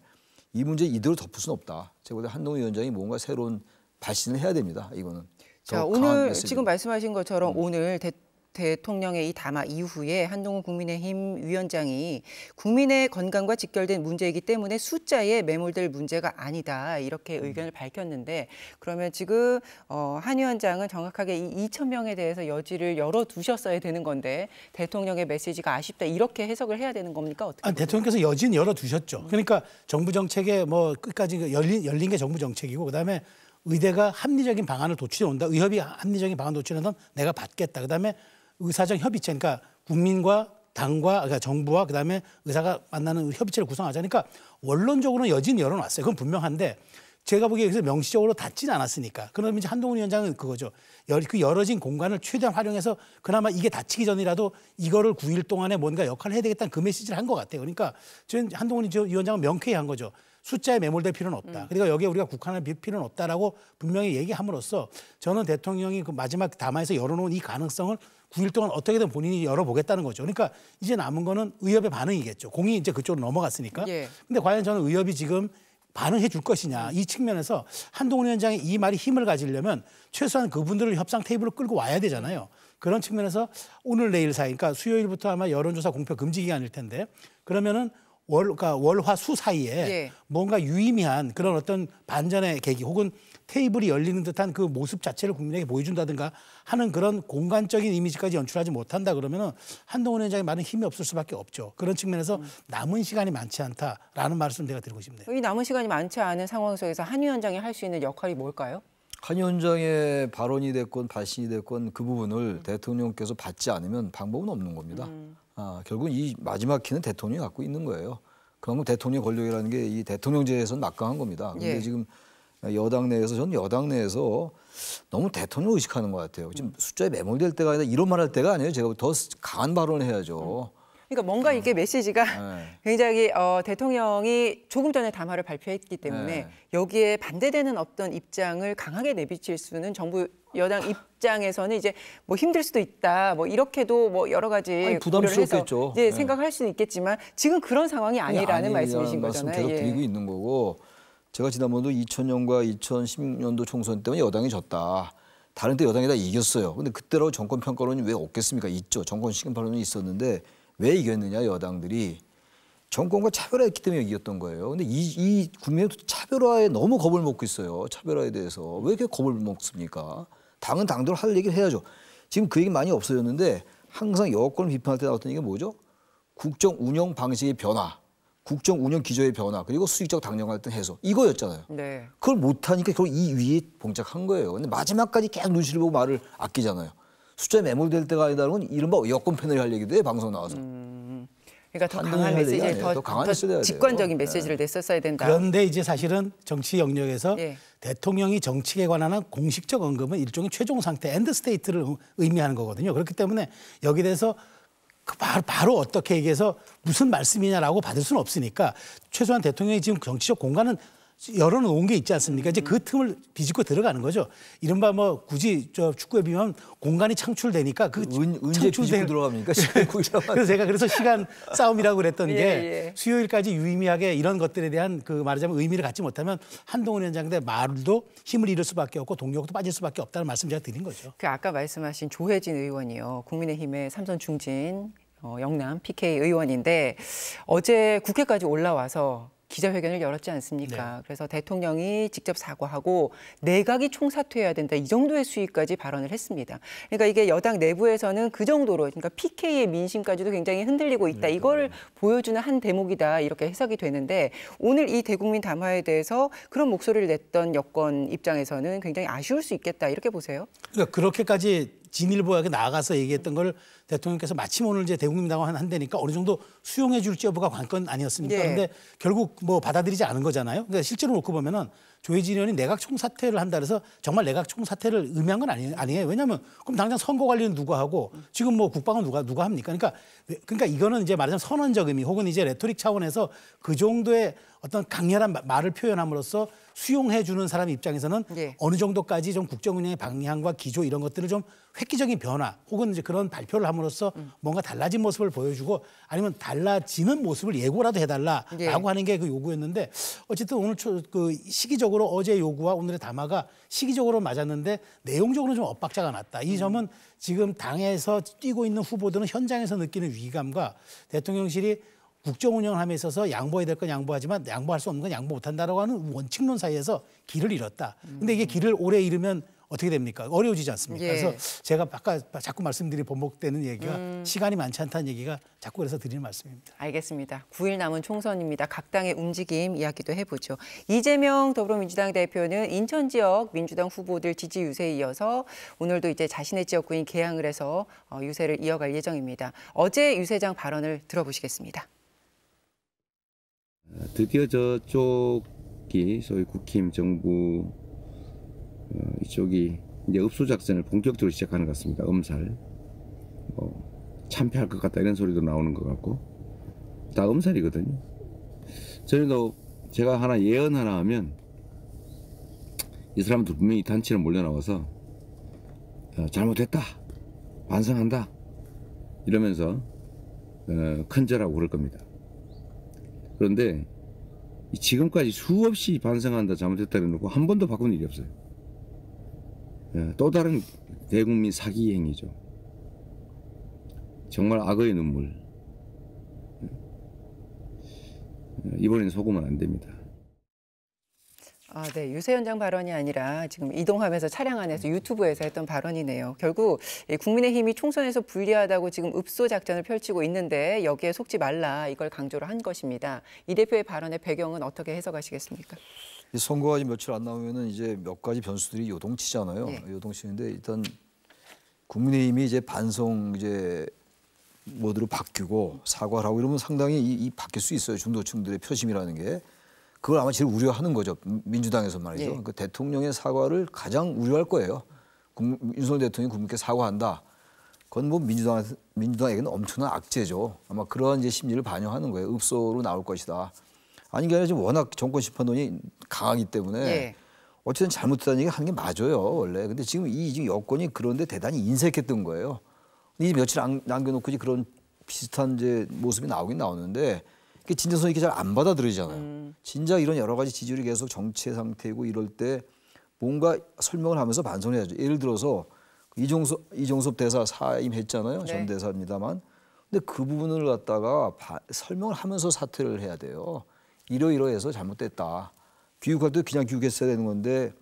이 문제 이대로 덮을 수는 없다. 제가 볼때 한동훈 위원장이 뭔가 새로운 발신을 해야 됩니다. 이거는. 자 오늘 메시지 지금 말씀하신 것처럼 음. 오늘 대, 대통령의 이 담화 이후에 한동훈 국민의힘 위원장이 국민의 건강과 직결된 문제이기 때문에 숫자에 매몰될 문제가 아니다 이렇게 음. 의견을 밝혔는데 그러면 지금 어, 한 위원장은 정확하게 이 2천 명에 대해서 여지를 열어 두셨어야 되는 건데 대통령의 메시지가 아쉽다 이렇게 해석을 해야 되는 겁니까 어떻게? 아, 대통령께서 여진 열어 두셨죠. 음. 그러니까 정부 정책에 뭐 끝까지 그 열린 열린 게 정부 정책이고 그다음에 의대가 합리적인 방안을 도출해 온다. 의협이 합리적인 방안 도출해 온다. 내가 받겠다. 그다음에 의사적 협의체, 그러니까 국민과 당과 그러니까 정부와 그다음에 의사가 만나는 그 협의체를 구성하자니까 원론적으로는 여진 열어놨어요. 그건 분명한데 제가 보기에 여기서 명시적으로 닫진 않았으니까. 그러면 이제 한동훈 위원장은 그거죠. 그 열어진 공간을 최대한 활용해서 그나마 이게 닫히기 전이라도 이거를 9일 동안에 뭔가 역할을 해야 되겠다는 그 메시지를 한 것 같아요. 그러니까 저는 한동훈 위원장은 명쾌히 한 거죠. 숫자에 매몰될 필요는 없다. 음. 그러니까 여기에 우리가 국한할 필요는 없다라고 분명히 얘기함으로써 저는 대통령이 그 마지막 담화에서 열어놓은 이 가능성을 9일 동안 어떻게든 본인이 열어보겠다는 거죠. 그러니까 이제 남은 거는 의협의 반응이겠죠. 공이 이제 그쪽으로 넘어갔으니까. 예. 근데 과연 저는 의협이 지금 반응해 줄 것이냐 이 측면에서 한동훈 위원장의 이 말이 힘을 가지려면 최소한 그분들을 협상 테이블로 끌고 와야 되잖아요. 그런 측면에서 오늘 내일 사이 그러니까 수요일부터 아마 여론조사 공표 금지 기간일 텐데 그러면은 월, 그러니까 월화수 사이에 예. 뭔가 유의미한 그런 어떤 반전의 계기 혹은 테이블이 열리는 듯한 그 모습 자체를 국민에게 보여준다든가 하는 그런 공간적인 이미지까지 연출하지 못한다 그러면은 한동훈 위원장이 많은 힘이 없을 수밖에 없죠. 그런 측면에서 남은 시간이 많지 않다라는 말씀 을내가 드리고 싶네요. 이 남은 시간이 많지 않은 상황 속에서 한 위원장이 할 수 있는 역할이 뭘까요? 한 위원장의 발언이 됐건 발신이 됐건 그 부분을 음. 대통령께서 받지 않으면 방법은 없는 겁니다. 음. 아, 결국은 이 마지막 키는 대통령이 갖고 있는 거예요. 그만큼 대통령 권력이라는 게 이 대통령제에서는 막강한 겁니다. 그런데 예. 지금 여당 내에서 저는 여당 내에서 너무 대통령 의식하는 것 같아요. 지금 숫자에 매몰될 때가 아니라 이런 말 할 때가 아니에요. 제가 더 강한 발언을 해야죠. 음. 그러니까 뭔가 이게 음. 메시지가 네. 굉장히 어, 대통령이 조금 전에 담화를 발표했기 때문에 네. 여기에 반대되는 어떤 입장을 강하게 내비칠 수는 정부 여당 입장에서는 이제 뭐 힘들 수도 있다 뭐 이렇게도 뭐 여러 가지 아니, 부담스럽겠죠. 이제 네. 생각할 수는 있겠지만 지금 그런 상황이 아니라는 아니, 말씀이신 거잖아요. 말씀 계속 예. 드리고 있는 거고 제가 지난번도 2000년과 2016년도 총선 때문에 여당이 졌다. 다른 때 여당이 다 이겼어요. 근데 그때로 정권 평가론이 왜 없겠습니까? 있죠. 정권 시간파론이 있었는데 왜 이겼느냐 여당들이 정권과 차별화했기 때문에 이겼던 거예요. 근데 이, 이 국민은 차별화에 너무 겁을 먹고 있어요. 차별화에 대해서 왜 이렇게 겁을 먹습니까? 당은 당대로 할 얘기를 해야죠. 지금 그 얘기 많이 없어졌는데 항상 여권을 비판할 때 나왔던 얘기가 뭐죠? 국정 운영 방식의 변화. 국정 운영 기조의 변화 그리고 수익적 당력 갈등 해소 이거였잖아요. 네. 그걸 못하니까 결국 이 위에 봉착한 거예요. 근데 마지막까지 계속 눈치를 보고 말을 아끼잖아요. 숫자에 매몰될 때가 아니라는 건 이른바 여권 패널이 할 얘기도 해 방송 나와서. 음, 그러니까 더 강한 메시지를 더, 더, 강한 더 직관적인 돼요. 예. 메시지를 네. 냈었어야 된다. 그런데 이제 사실은 정치 영역에서 네. 대통령이 정치에 관한 공식적 언급은 일종의 최종 상태 엔드 스테이트를 의미하는 거거든요. 그렇기 때문에 여기 대해서 그 바로, 바로 어떻게 얘기해서 무슨 말씀이냐라고 받을 수는 없으니까 최소한 대통령이 지금 정치적 공간은 열어놓은 게 있지 않습니까? 이제 그 틈을 비집고 들어가는 거죠. 이른바 뭐 굳이 저 축구에 비하면 공간이 창출되니까 그 은, 창출된 들어갑니까? (laughs) 그래서 제가 그래서 시간 싸움이라고 그랬던 예, 게 예. 수요일까지 유의미하게 이런 것들에 대한 그 말하자면 의미를 갖지 못하면 한동훈 위원장대 말도 힘을 잃을 수밖에 없고 동력도 빠질 수밖에 없다는 말씀 제가 드린 거죠. 그 아까 말씀하신 조혜진 의원이요, 국민의힘의 삼선 중진 어, 영남 PK 의원인데 어제 국회까지 올라와서 기자회견을 열었지 않습니까? 네. 그래서 대통령이 직접 사과하고 내각이 총사퇴해야 된다 이 정도의 수위까지 발언을 했습니다. 그러니까 이게 여당 내부에서는 그 정도로 그러니까 PK의 민심까지도 굉장히 흔들리고 있다. 네. 이걸 네. 보여주는 한 대목이다 이렇게 해석이 되는데 오늘 이 대국민 담화에 대해서 그런 목소리를 냈던 여권 입장에서는 굉장히 아쉬울 수 있겠다 이렇게 보세요. 그러니까 그렇게까지 진일보하게 나아가서 얘기했던 걸 대통령께서 마침 오늘 이제 대국민당을 한, 한다니까 어느 정도 수용해 줄지 여부가 관건 아니었습니까? 예. 네. 그런데 결국 뭐 받아들이지 않은 거잖아요. 그러니까 실제로 놓고 보면은 조혜진 의원이 내각 총사퇴를 한다 그래서 정말 내각 총사퇴를 의미한 건 아니, 아니에요. 왜냐하면 그럼 당장 선거 관리는 누가 하고 지금 뭐 국방은 누가 누가 합니까? 그러니까 그러니까 이거는 이제 말하자면 선언적 의미 혹은 이제 레토릭 차원에서 그 정도의 어떤 강렬한 말을 표현함으로써 수용해 주는 사람 입장에서는 네. 어느 정도까지 좀 국정 운영의 방향과 기조 이런 것들을 좀 획기적인 변화 혹은 이제 그런 발표를 함으로써 음. 뭔가 달라진 모습을 보여주고 아니면 달라지는 모습을 예고라도 해달라라고 네. 하는 게 그 요구였는데 어쨌든 오늘 초, 그 시기적으로 전체적으로 어제 요구와 오늘의 담화가 시기적으로 맞았는데 내용적으로 는좀 엇박자가 났다. 이 음. 점은 지금 당에서 뛰고 있는 후보들은 현장에서 느끼는 위기감과 대통령실이 국정 운영을 함에 있어서 양보해야 될 건 양보하지만 양보할 수 없는 건 양보 못한다라고 하는 원칙론 사이에서 길을 잃었다. 근데 이게 음. 길을 오래 잃으면 어떻게 됩니까? 어려워지지 않습니까? 예. 그래서 제가 아까 자꾸 말씀드린 번복되는 얘기가 음. 시간이 많지 않다는 얘기가 자꾸 그래서 드리는 말씀입니다. 알겠습니다. 9일 남은 총선입니다. 각 당의 움직임 이야기도 해보죠. 이재명 더불어민주당 대표는 인천 지역 민주당 후보들 지지 유세에 이어서 오늘도 이제 자신의 지역구인 개항을 해서 어, 유세를 이어갈 예정입니다. 어제 유세장 발언을 들어보시겠습니다. 드디어 저쪽이 소위 국힘 정부 이쪽이 이제 읍소 작전을 본격적으로 시작하는 것 같습니다. 음살, 뭐 참패할 것 같다 이런 소리도 나오는 것 같고 다 음살이거든요. 저희도 제가 하나 예언 하나 하면 이 사람도 분명히 단체로 몰려 나와서 어, 잘못했다 반성한다 이러면서 어, 큰절하고 그럴 겁니다. 그런데 지금까지 수없이 반성한다 잘못했다 해놓고한 번도 바꾼 일이 없어요. 예, 또 다른 대국민 사기 행위죠. 정말 악의 눈물. 예, 예, 이번엔 속으면 안 됩니다. 아, 네. 유세현 장 발언이 아니라 지금 이동하면서 차량 안에서 유튜브에서 했던 발언이네요. 결국 국민의힘이 총선에서 불리하다고 지금 읍소 작전을 펼치고 있는데 여기에 속지 말라 이걸 강조를 한 것입니다. 이 대표의 발언의 배경은 어떻게 해석하시겠습니까? 이 선거가 이제 며칠 안 나오면은 이제 몇 가지 변수들이 요동치잖아요. 네. 요동치는데 일단 국민의힘이 이제 반성 이제 모드로 바뀌고 사과를 하고 이러면 상당히 이, 이 바뀔 수 있어요. 중도층들의 표심이라는 게. 그걸 아마 제일 우려하는 거죠. 민주당에서 말이죠. 네. 그 대통령의 사과를 가장 우려할 거예요. 국, 윤석열 대통령이 국민께 사과한다. 그건 뭐 민주당 민주당에게는 엄청난 악재죠. 아마 그러한 이제 심리를 반영하는 거예요. 읍소로 나올 것이다. 아닌 게 아니라 지금 워낙 정권 심판론이 강하기 때문에 예. 어쨌든 잘못했다는 얘기 하는 게 맞아요 원래. 근데 지금 이 지금 여권이 그런데 대단히 인색했던 거예요. 이 며칠 안, 남겨놓고 이제 그런 비슷한 이제 모습이 나오긴 나오는데 그 진정성 있게 잘 안 받아들이잖아요. 음. 진짜 이런 여러 가지 지지율이 계속 정체 상태고 이 이럴 때 뭔가 설명을 하면서 반성해야죠. 예를 들어서 이종섭 이종섭 대사 사임했잖아요. 네. 전 대사입니다만. 근데 그 부분을 갖다가 바, 설명을 하면서 사퇴를 해야 돼요. 이러이러해서 잘못됐다. 귀국할 때 그냥 귀국했어야 되는 건데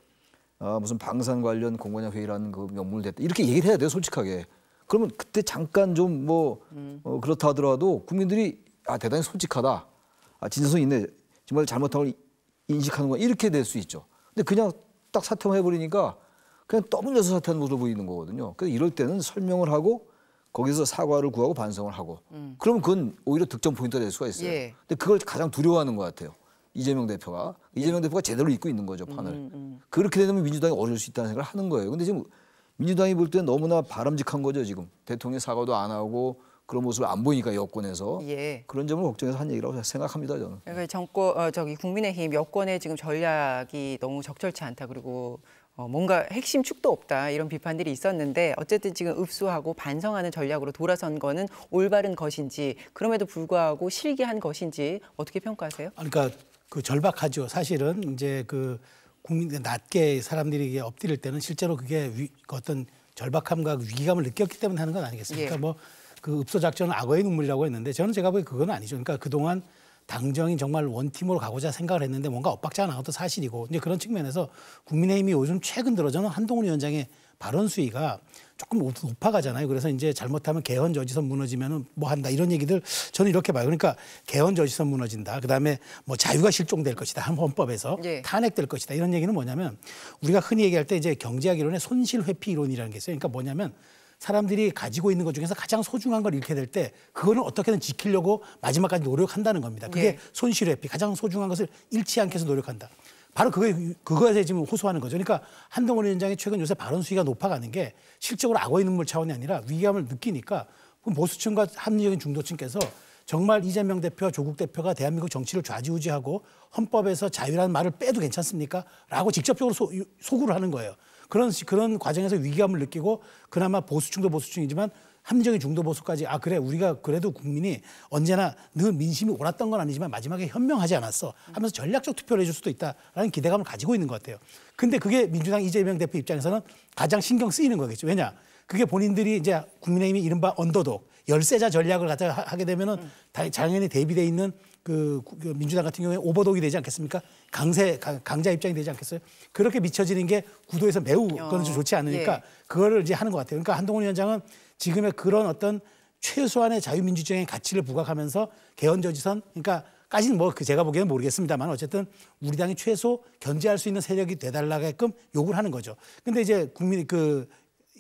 아, 무슨 방산 관련 공관장 회의라는 그 명분을 댔다. 이렇게 얘기를 해야 돼요, 솔직하게. 그러면 그때 잠깐 좀뭐 음. 어, 그렇다 하더라도 국민들이 아, 대단히 솔직하다. 아, 진정성 있네. 정말 잘못한 걸 인식하는 거 이렇게 될 수 있죠. 근데 그냥 딱 사퇴만 해버리니까 그냥 떠밀려서 사퇴하는 모습을 보이는 거거든요. 그래서 이럴 때는 설명을 하고 거기서 사과를 구하고 반성을 하고 음. 그럼 그건 오히려 득점 포인트가 될 수가 있어요. 예. 근데 그걸 가장 두려워하는 것 같아요. 이재명 대표가 예. 이재명 대표가 제대로 입고 있는 거죠 판을 음, 음, 음. 그렇게 되면 민주당이 어려울 수 있다는 생각을 하는 거예요. 근데 지금 민주당이 볼 때는 너무나 바람직한 거죠 지금 대통령 사과도 안 하고 그런 모습을 안 보니까 여권에서 예. 그런 점을 걱정해서 한 얘기라고 생각합니다 저는. 그러니까 정권 어, 저기 국민의힘 여권의 지금 전략이 너무 적절치 않다 그리고 어, 뭔가 핵심 축도 없다 이런 비판들이 있었는데 어쨌든 지금 읍수하고 반성하는 전략으로 돌아선 거는 올바른 것인지 그럼에도 불구하고 실기한 것인지 어떻게 평가하세요? 그러니까 그 절박하죠. 사실은 이제 그 국민 들 낮게 사람들이 엎드릴 때는 실제로 그게 위, 그 어떤 절박함과 위기감을 느꼈기 때문에 하는 건 아니겠습니까? 예. 뭐그 읍소 작전은 악어의 눈물이라고 했는데 저는 제가 보기에 그건 아니죠. 그러니까 그동안 당정이 정말 원팀으로 가고자 생각을 했는데 뭔가 엇박자가 나온 도 사실이고 이제 그런 측면에서 국민의힘이 요즘 최근 들어 저는 한동훈 위원장의 발언 수위가 조금 높아가잖아요. 그래서 이제 잘못하면 개헌 저지선 무너지면 뭐 한다 이런 얘기들 저는 이렇게 봐요. 그러니까 개헌 저지선 무너진다. 그다음에 뭐 자유가 실종될 것이다. 한 헌법에서 예. 탄핵될 것이다. 이런 얘기는 뭐냐면 우리가 흔히 얘기할 때 이제 경제학 이론의 손실 회피 이론이라는 게 있어요. 그러니까 뭐냐면 사람들이 가지고 있는 것 중에서 가장 소중한 걸 잃게 될 때 그거는 어떻게든 지키려고 마지막까지 노력한다는 겁니다. 그게 예. 네. 손실의 피 가장 소중한 것을 잃지 않게 해서 노력한다. 바로 그거에, 그거에 지금 호소하는 거죠. 그러니까 한동훈 위원장이 최근 요새 발언 수위가 높아가는 게 실적으로 악어의 눈물 차원이 아니라 위기감을 느끼니까 보수층과 그 합리적인 중도층께서 정말 이재명 대표와 조국 대표가 대한민국 정치를 좌지우지하고 헌법에서 자유라는 말을 빼도 괜찮습니까? 라고 직접적으로 소, 소구를 하는 거예요. 그런 그런 과정에서 위기감을 느끼고 그나마 보수층도 보수층이지만 함정의 중도 보수까지 아 그래 우리가 그래도 국민이 언제나 늘 민심이 옳았던 건 아니지만 마지막에 현명하지 않았어 하면서 전략적 투표를 해줄 수도 있다라는 기대감을 가지고 있는 것 같아요. 근데 그게 민주당 이재명 대표 입장에서는 가장 신경 쓰이는 거겠죠. 왜냐 그게 본인들이 이제 국민의힘이 이른바 언더독 열세자 전략을 갖다가 하게 되면은 당연히 음. 대비돼 있는 그, 그 민주당 같은 경우에 오버독이 되지 않겠습니까? 강세 강자 입장이 되지 않겠어요? 그렇게 미쳐지는 게 구도에서 매우 그건 좀 좋지 않으니까 예. 그거를 이제 하는 것 같아요. 그러니까 한동훈 위원장은 지금의 그런 어떤 최소한의 자유민주주의의 가치를 부각하면서 개헌저지선 그러니까 까지는 뭐 그 제가 보기에는 모르겠습니다만 어쨌든 우리 당이 최소 견제할 수 있는 세력이 돼달라게끔 요구를 하는 거죠. 근데 이제 국민 그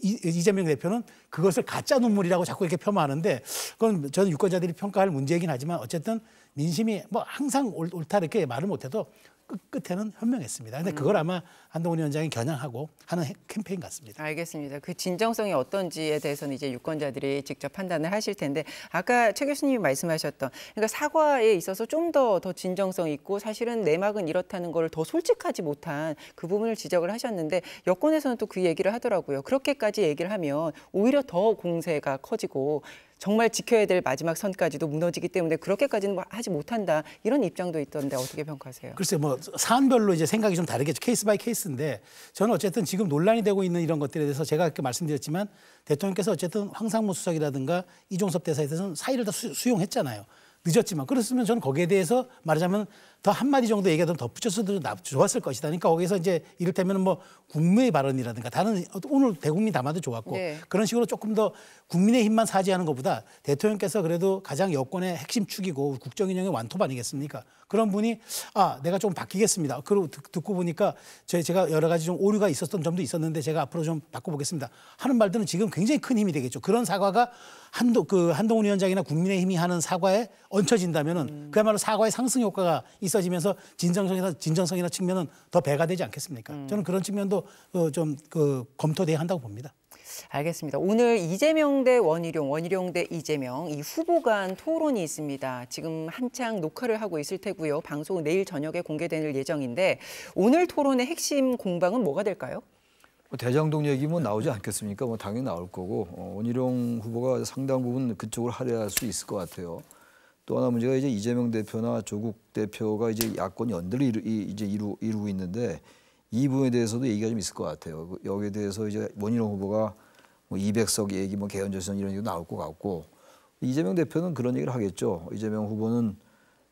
이재명 대표는 그것을 가짜 눈물이라고 자꾸 이렇게 폄하하는데 그건 저는 유권자들이 평가할 문제이긴 하지만 어쨌든 민심이 뭐 항상 옳다 이렇게 말을 못해도 끝, 끝에는 현명했습니다. 근데 그걸 음. 아마 한동훈 위원장이 겨냥하고 하는 캠페인 같습니다. 알겠습니다. 그 진정성이 어떤지에 대해서는 이제 유권자들이 직접 판단을 하실 텐데 아까 최 교수님이 말씀하셨던 그러니까 사과에 있어서 좀 더더 더 진정성 있고 사실은 내막은 이렇다는 걸 더 솔직하지 못한 그 부분을 지적을 하셨는데 여권에서는 또 그 얘기를 하더라고요. 그렇게까지 얘기를 하면 오히려 더 공세가 커지고 정말 지켜야 될 마지막 선까지도 무너지기 때문에 그렇게까지는 뭐 하지 못한다 이런 입장도 있던데 어떻게 평가하세요? 글쎄 뭐 사안별로 이제 생각이 좀 다르겠죠. 케이스 바이 케이스. 케이스인데 저는 어쨌든 지금 논란이 되고 있는 이런 것들에 대해서 제가 아까 말씀드렸지만 대통령께서 어쨌든 황상무 수석이라든가 이종섭 대사에 대해서는 사의를 다 수, 용했잖아요 늦었지만 그렇으면 저는 거기에 대해서 말하자면 더 한마디 정도 얘기하면 덧붙였어도 좋았을 것이다. 그러니까 거기서 이제 이를테면 뭐 국무의 발언이라든가 다른 오늘 대국민 담화도 좋았고 네. 그런 식으로 조금 더 국민의 힘만 사지하는 것보다 대통령께서 그래도 가장 여권의 핵심 축이고 국정인형의 완톱 아니겠습니까? 그런 분이 아 내가 좀 바뀌겠습니다. 그리고 듣, 고 보니까 제, 제가 여러 가지 좀 오류가 있었던 점도 있었는데 제가 앞으로 좀 바꿔보겠습니다. 하는 말들은 지금 굉장히 큰 힘이 되겠죠. 그런 사과가 한도 그 한동훈 위원장이나 국민의 힘이 하는 사과에 얹혀진다면은 음. 그야말로 사과의 상승 효과가 있. 있어지면서 진정성이나 진정성이나 측면은 더 배가 되지 않겠습니까? 음. 저는 그런 측면도 어, 좀그 검토돼야 한다고 봅니다. 알겠습니다. 오늘 이재명 대 원희룡, 원희룡 대 이재명 이 후보 간 토론이 있습니다. 지금 한창 녹화를 하고 있을 테고요. 방송은 내일 저녁에 공개될 예정인데 오늘 토론의 핵심 공방은 뭐가 될까요? 뭐 대장동 얘기 뭐 나오지 않겠습니까? 뭐 당연히 나올 거고 어, 원희룡 후보가 상당 부분 그쪽으 할애할 수 있을 것 같아요. 또 하나 문제가 이제 이재명 대표나 조국 대표가 이제 야권 연대를 이루, 이제 이루, 이루고 있는데 이 부분에 대해서도 얘기가 좀 있을 것 같아요. 그 여기에 대해서 이제 원희룡 후보가 뭐 200석 얘기, 뭐개헌조선 이런 얘기 나올 것 같고 이재명 대표는 그런 얘기를 하겠죠. 이재명 후보는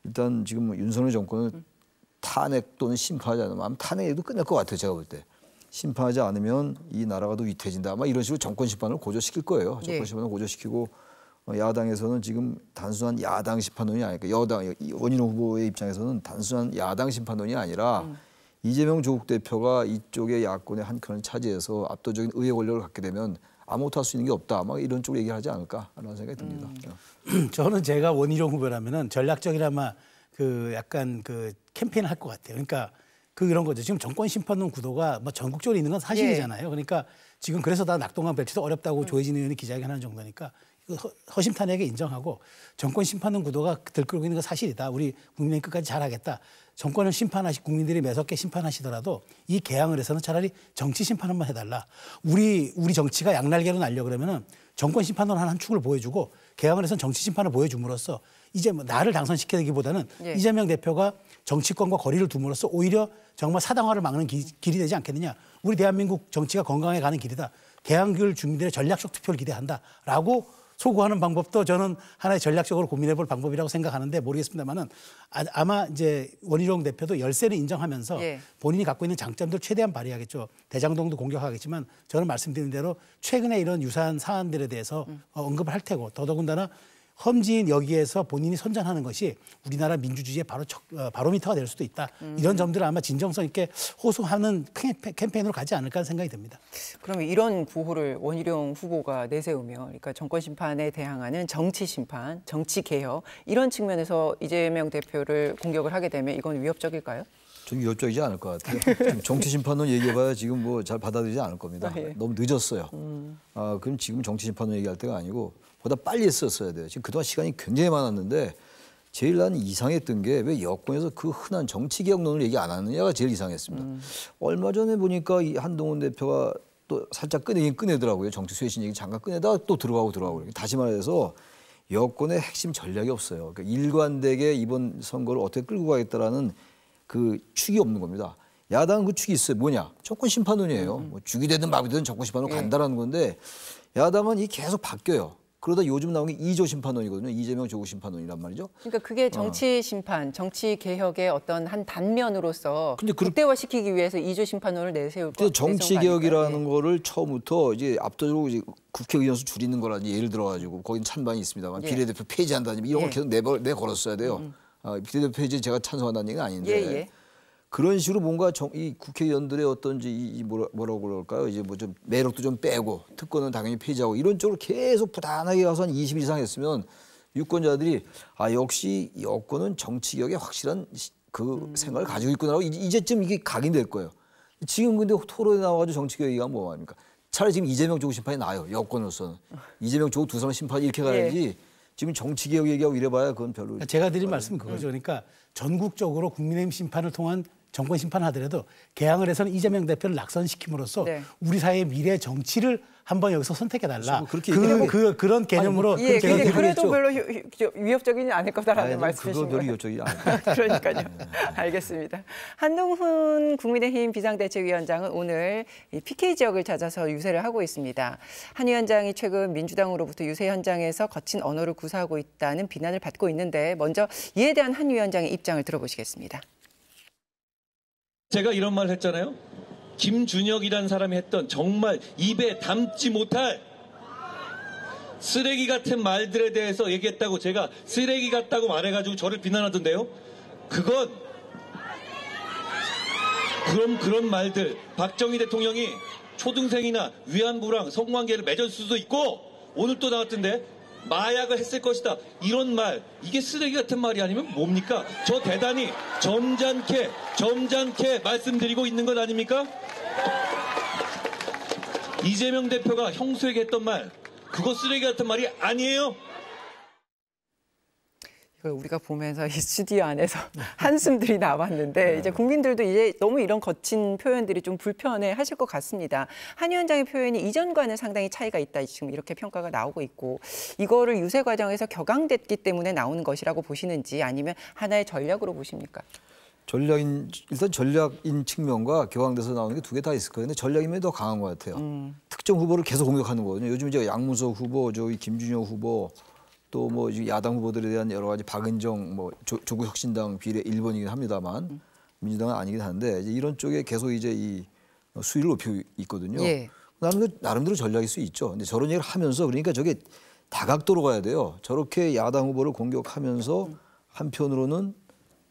일단 지금 뭐 윤석열 정권을 음. 탄핵 또는 심판하지 않으면 탄핵에도 끝날 것 같아요. 제가 볼 때. 심판하지 않으면 이 나라가 더 위태진다. 아마 이런 식으로 정권 심판을 고조시킬 거예요. 네. 정권 심판을 고조시키고 어, 야당에서는 지금 단순한 야당 심판론이 아니까 여당 원인 후보의 입장에서는 단순한 야당 심판론이 아니라 음. 이재명 조국 대표가 이쪽의 야권의 한 켠을 차지해서 압도적인 의회 권력을 갖게 되면 아무것도 할 수 있는 게 없다. 막 이런 쪽으로 얘기 하지 않을까라는 생각이 듭니다. 음. 어. (clears throat) 저는 제가 원희룡 후보라면은 전략적이라마 그 약간 그캠페인할것 같아요. 그러니까 그 이런 거죠. 지금 정권 심판론 구도가 뭐 전국적으로 있는 건 사실이잖아요. 예. 그러니까 지금 그래서 다 낙동강 배치도 어렵다고 음. 조혜진 의원이 기자회견 하는 정도니까 그 허심탄회하게 인정하고 정권 심판은 구도가 들끓고 있는 건 사실이다. 우리 국민의 끝까지 잘하겠다. 정권을 심판하시 국민들이 매섭게 심판하시더라도 이 개항을 해서는 차라리 정치 심판 한번 해달라. 우리 우리 정치가 양날개로 날려 그러면은 정권 심판으로 한 축을 보여주고 개항을 해서 정치 심판을 보여줌으로써 이제 뭐 나를 당선시키기보다는 예. 이재명 대표가 정치권과 거리를 둠으로써 오히려 정말 사당화를 막는 기, 길이 되지 않겠느냐. 우리 대한민국 정치가 건강해 가는 길이다. 개항을 주민들의 전략적 투표를 기대한다라고 소구하는 방법도 저는 하나의 전략적으로 고민해 볼 방법이라고 생각하는데 모르겠습니다만은 아, 마 이제 원희룡 대표도 열세를 인정하면서 예. 본인이 갖고 있는 장점들 최대한 발휘하겠죠. 대장동도 공격하겠지만 저는 말씀드린 대로 최근에 이런 유사한 사안들에 대해서 음. 어, 언급을 할 테고 더더군다나 험지인 여기에서 본인이 선전하는 것이 우리나라 민주주의의 바로 척, 어, 바로미터가 될 수도 있다. 음. 이런 점들을 아마 진정성 있게 호소하는 캠페, 인으로 가지 않을까 생각이 듭니다. 그러면 이런 구호를 원희룡 후보가 내세우며 그러니까 정권 심판에 대항하는 정치 심판, 정치 개혁 이런 측면에서 이재명 대표를 공격을 하게 되면 이건 위협적일까요? 좀 위협적이지 않을 것 같아요. (laughs) 정치 심판론 얘기해봐야 지금 뭐 잘 받아들이지 않을 겁니다. 아, 예. 너무 늦었어요. 음. 아, 그럼 지금 정치 심판론 얘기할 때가 아니고 보다 빨리 했었어야 돼요. 지금 그동안 시간이 굉장히 많았는데 제일 나는 이상했던 게 왜 여권에서 그 흔한 정치 개혁론을 얘기 안 하느냐가 제일 이상했습니다. 음. 얼마 전에 보니까 이 한동훈 대표가 또 살짝 끄내긴 꺼내더라고요. 정치 쇄신 얘기 잠깐 끄내다가또 들어가고 들어가고. 다시 말해서 여권의 핵심 전략이 없어요. 그러니까 일관되게 이번 선거를 어떻게 끌고 가겠다라는 그 축이 없는 겁니다. 야당은 그 축이 있어요. 뭐냐? 정권 심판론이에요. 음, 음. 뭐 죽이 되든 마비 되든 정권 심판론 예. 간다라는 건데 야당은 이 계속 바뀌어요. 그러다 요즘 나온 게 2조 심판론이거든요. 이재명 조국 심판론이란 말이죠. 그러니까 그게 어. 정치 심판, 어. 정치 개혁의 어떤 한 단면으로서 근데 그, 극대화시키기 위해서 2조 심판론을 내세울 거 정치 개혁이라는 네. 거를 처음부터 이제 압도적으로 이제 국회의원 수 줄이는 거라든지 예를 들어 가지고 거긴 찬반이 있습니다만 예. 비례대표 폐지한다든지 이런 걸 예. 계속 내걸었어야 돼요. 음. 어, 비례대표 폐지 제가 찬성한다는 얘기는 아닌데. 예, 예. 그런 식으로 뭔가 정, 이 국회의원들의 어떤 이제 이, 뭐라, 뭐라고 그럴까요? 이제 뭐 좀 매력도 좀 빼고 특권은 당연히 폐지하고 이런 쪽으로 계속 부단하게 가서 한20 이상 했으면 유권자들이 아 역시 여권은 정치력에 확실한 그 음. 생각을 가지고 있구나라고 이제쯤 이게 각인될 거예요. 지금 근데 토론에 나와가지고 정치력 얘기가 뭐합니까? 차라리 지금 이재명 쪽으로 심판이 나요. 여권으로서는 (laughs) 이재명 쪽으로 두 사람 심판이 이렇게 예. 가야지. 예. 지금 정치개혁 얘기하고 이래봐야 그건 별로. 제가 드린 음. 말씀 그거죠. 음. 그러니까 전국적으로 국민의힘 심판을 통한 정권 심판하더라도 개항을 해서는 이재명 대표를 낙선시킴으로써 네. 우리 사회의 미래 정치를 한번 여기서 선택해 달라. 뭐 그렇게 그, 그, 그, 런 개념으로 아니, 뭐, 예, 제가 그래도 별로 위협적이지 않을 거다라는 아니, 말씀이신 거예요. 요쪽이 (laughs) 그러니까요. 알겠습니다. 한동훈 국민의힘 비상대책위원장은 오늘 PK 지역을 찾아서 유세를 하고 있습니다. 한 위원장이 최근 민주당으로부터 유세 현장에서 거친 언어를 구사하고 있다는 비난을 받고 있는데 먼저 이에 대한 한 위원장의 입장을 들어보시겠습니다. 제가 이런 말을 했잖아요. 김준혁이라는 사람이 했던 정말 입에 담지 못할 쓰레기 같은 말들에 대해서 얘기했다고 제가 쓰레기 같다고 말해가지고 저를 비난하던데요. 그건 그럼 그런 말들 박정희 대통령이 초등생이나 위안부랑 성관계를 맺을 수도 있고 오늘 또 나왔던데 마약을 했을 것이다. 이런 말, 이게 쓰레기 같은 말이 아니면 뭡니까? 저 대단히 점잖게, 점잖게 말씀드리고 있는 것 아닙니까? 이재명 대표가 형수에게 했던 말, 그거 쓰레기 같은 말이 아니에요. 이걸 우리가 보면서 이 스튜디오 안에서 (laughs) 한숨들이 나왔는데 네. 이제 국민들도 이제 너무 이런 거친 표현들이 좀 불편해 하실 것 같습니다. 한 위원장의 표현이 이전과는 상당히 차이가 있다 지금 이렇게 평가가 나오고 있고 이거를 유세 과정에서 격앙됐기 때문에 나오는 것이라고 보시는지 아니면 하나의 전략으로 보십니까? 전략인 일단 전략인 측면과 격앙돼서 나오는 게 두 개 다 있을 거예요. 근데 전략이면 더 강한 것 같아요. 음. 특정 후보를 계속 공격하는 거거든요. 요즘 이제 양문석 후보, 저 김준영 후보 또뭐 야당 후보들에 대한 여러 가지 박은정 뭐 조, 조국혁신당 비례 1번이긴 합니다만 음. 민주당은 아니긴 한데 이제 이런 쪽에 계속 이제 이 수위를 높이고 있거든요. 예. 나름대 나름대로 전략일 수 있죠. 근데 저런 얘기를 하면서 그러니까 저게 다각도로 가야 돼요. 저렇게 야당 후보를 공격하면서 한편으로는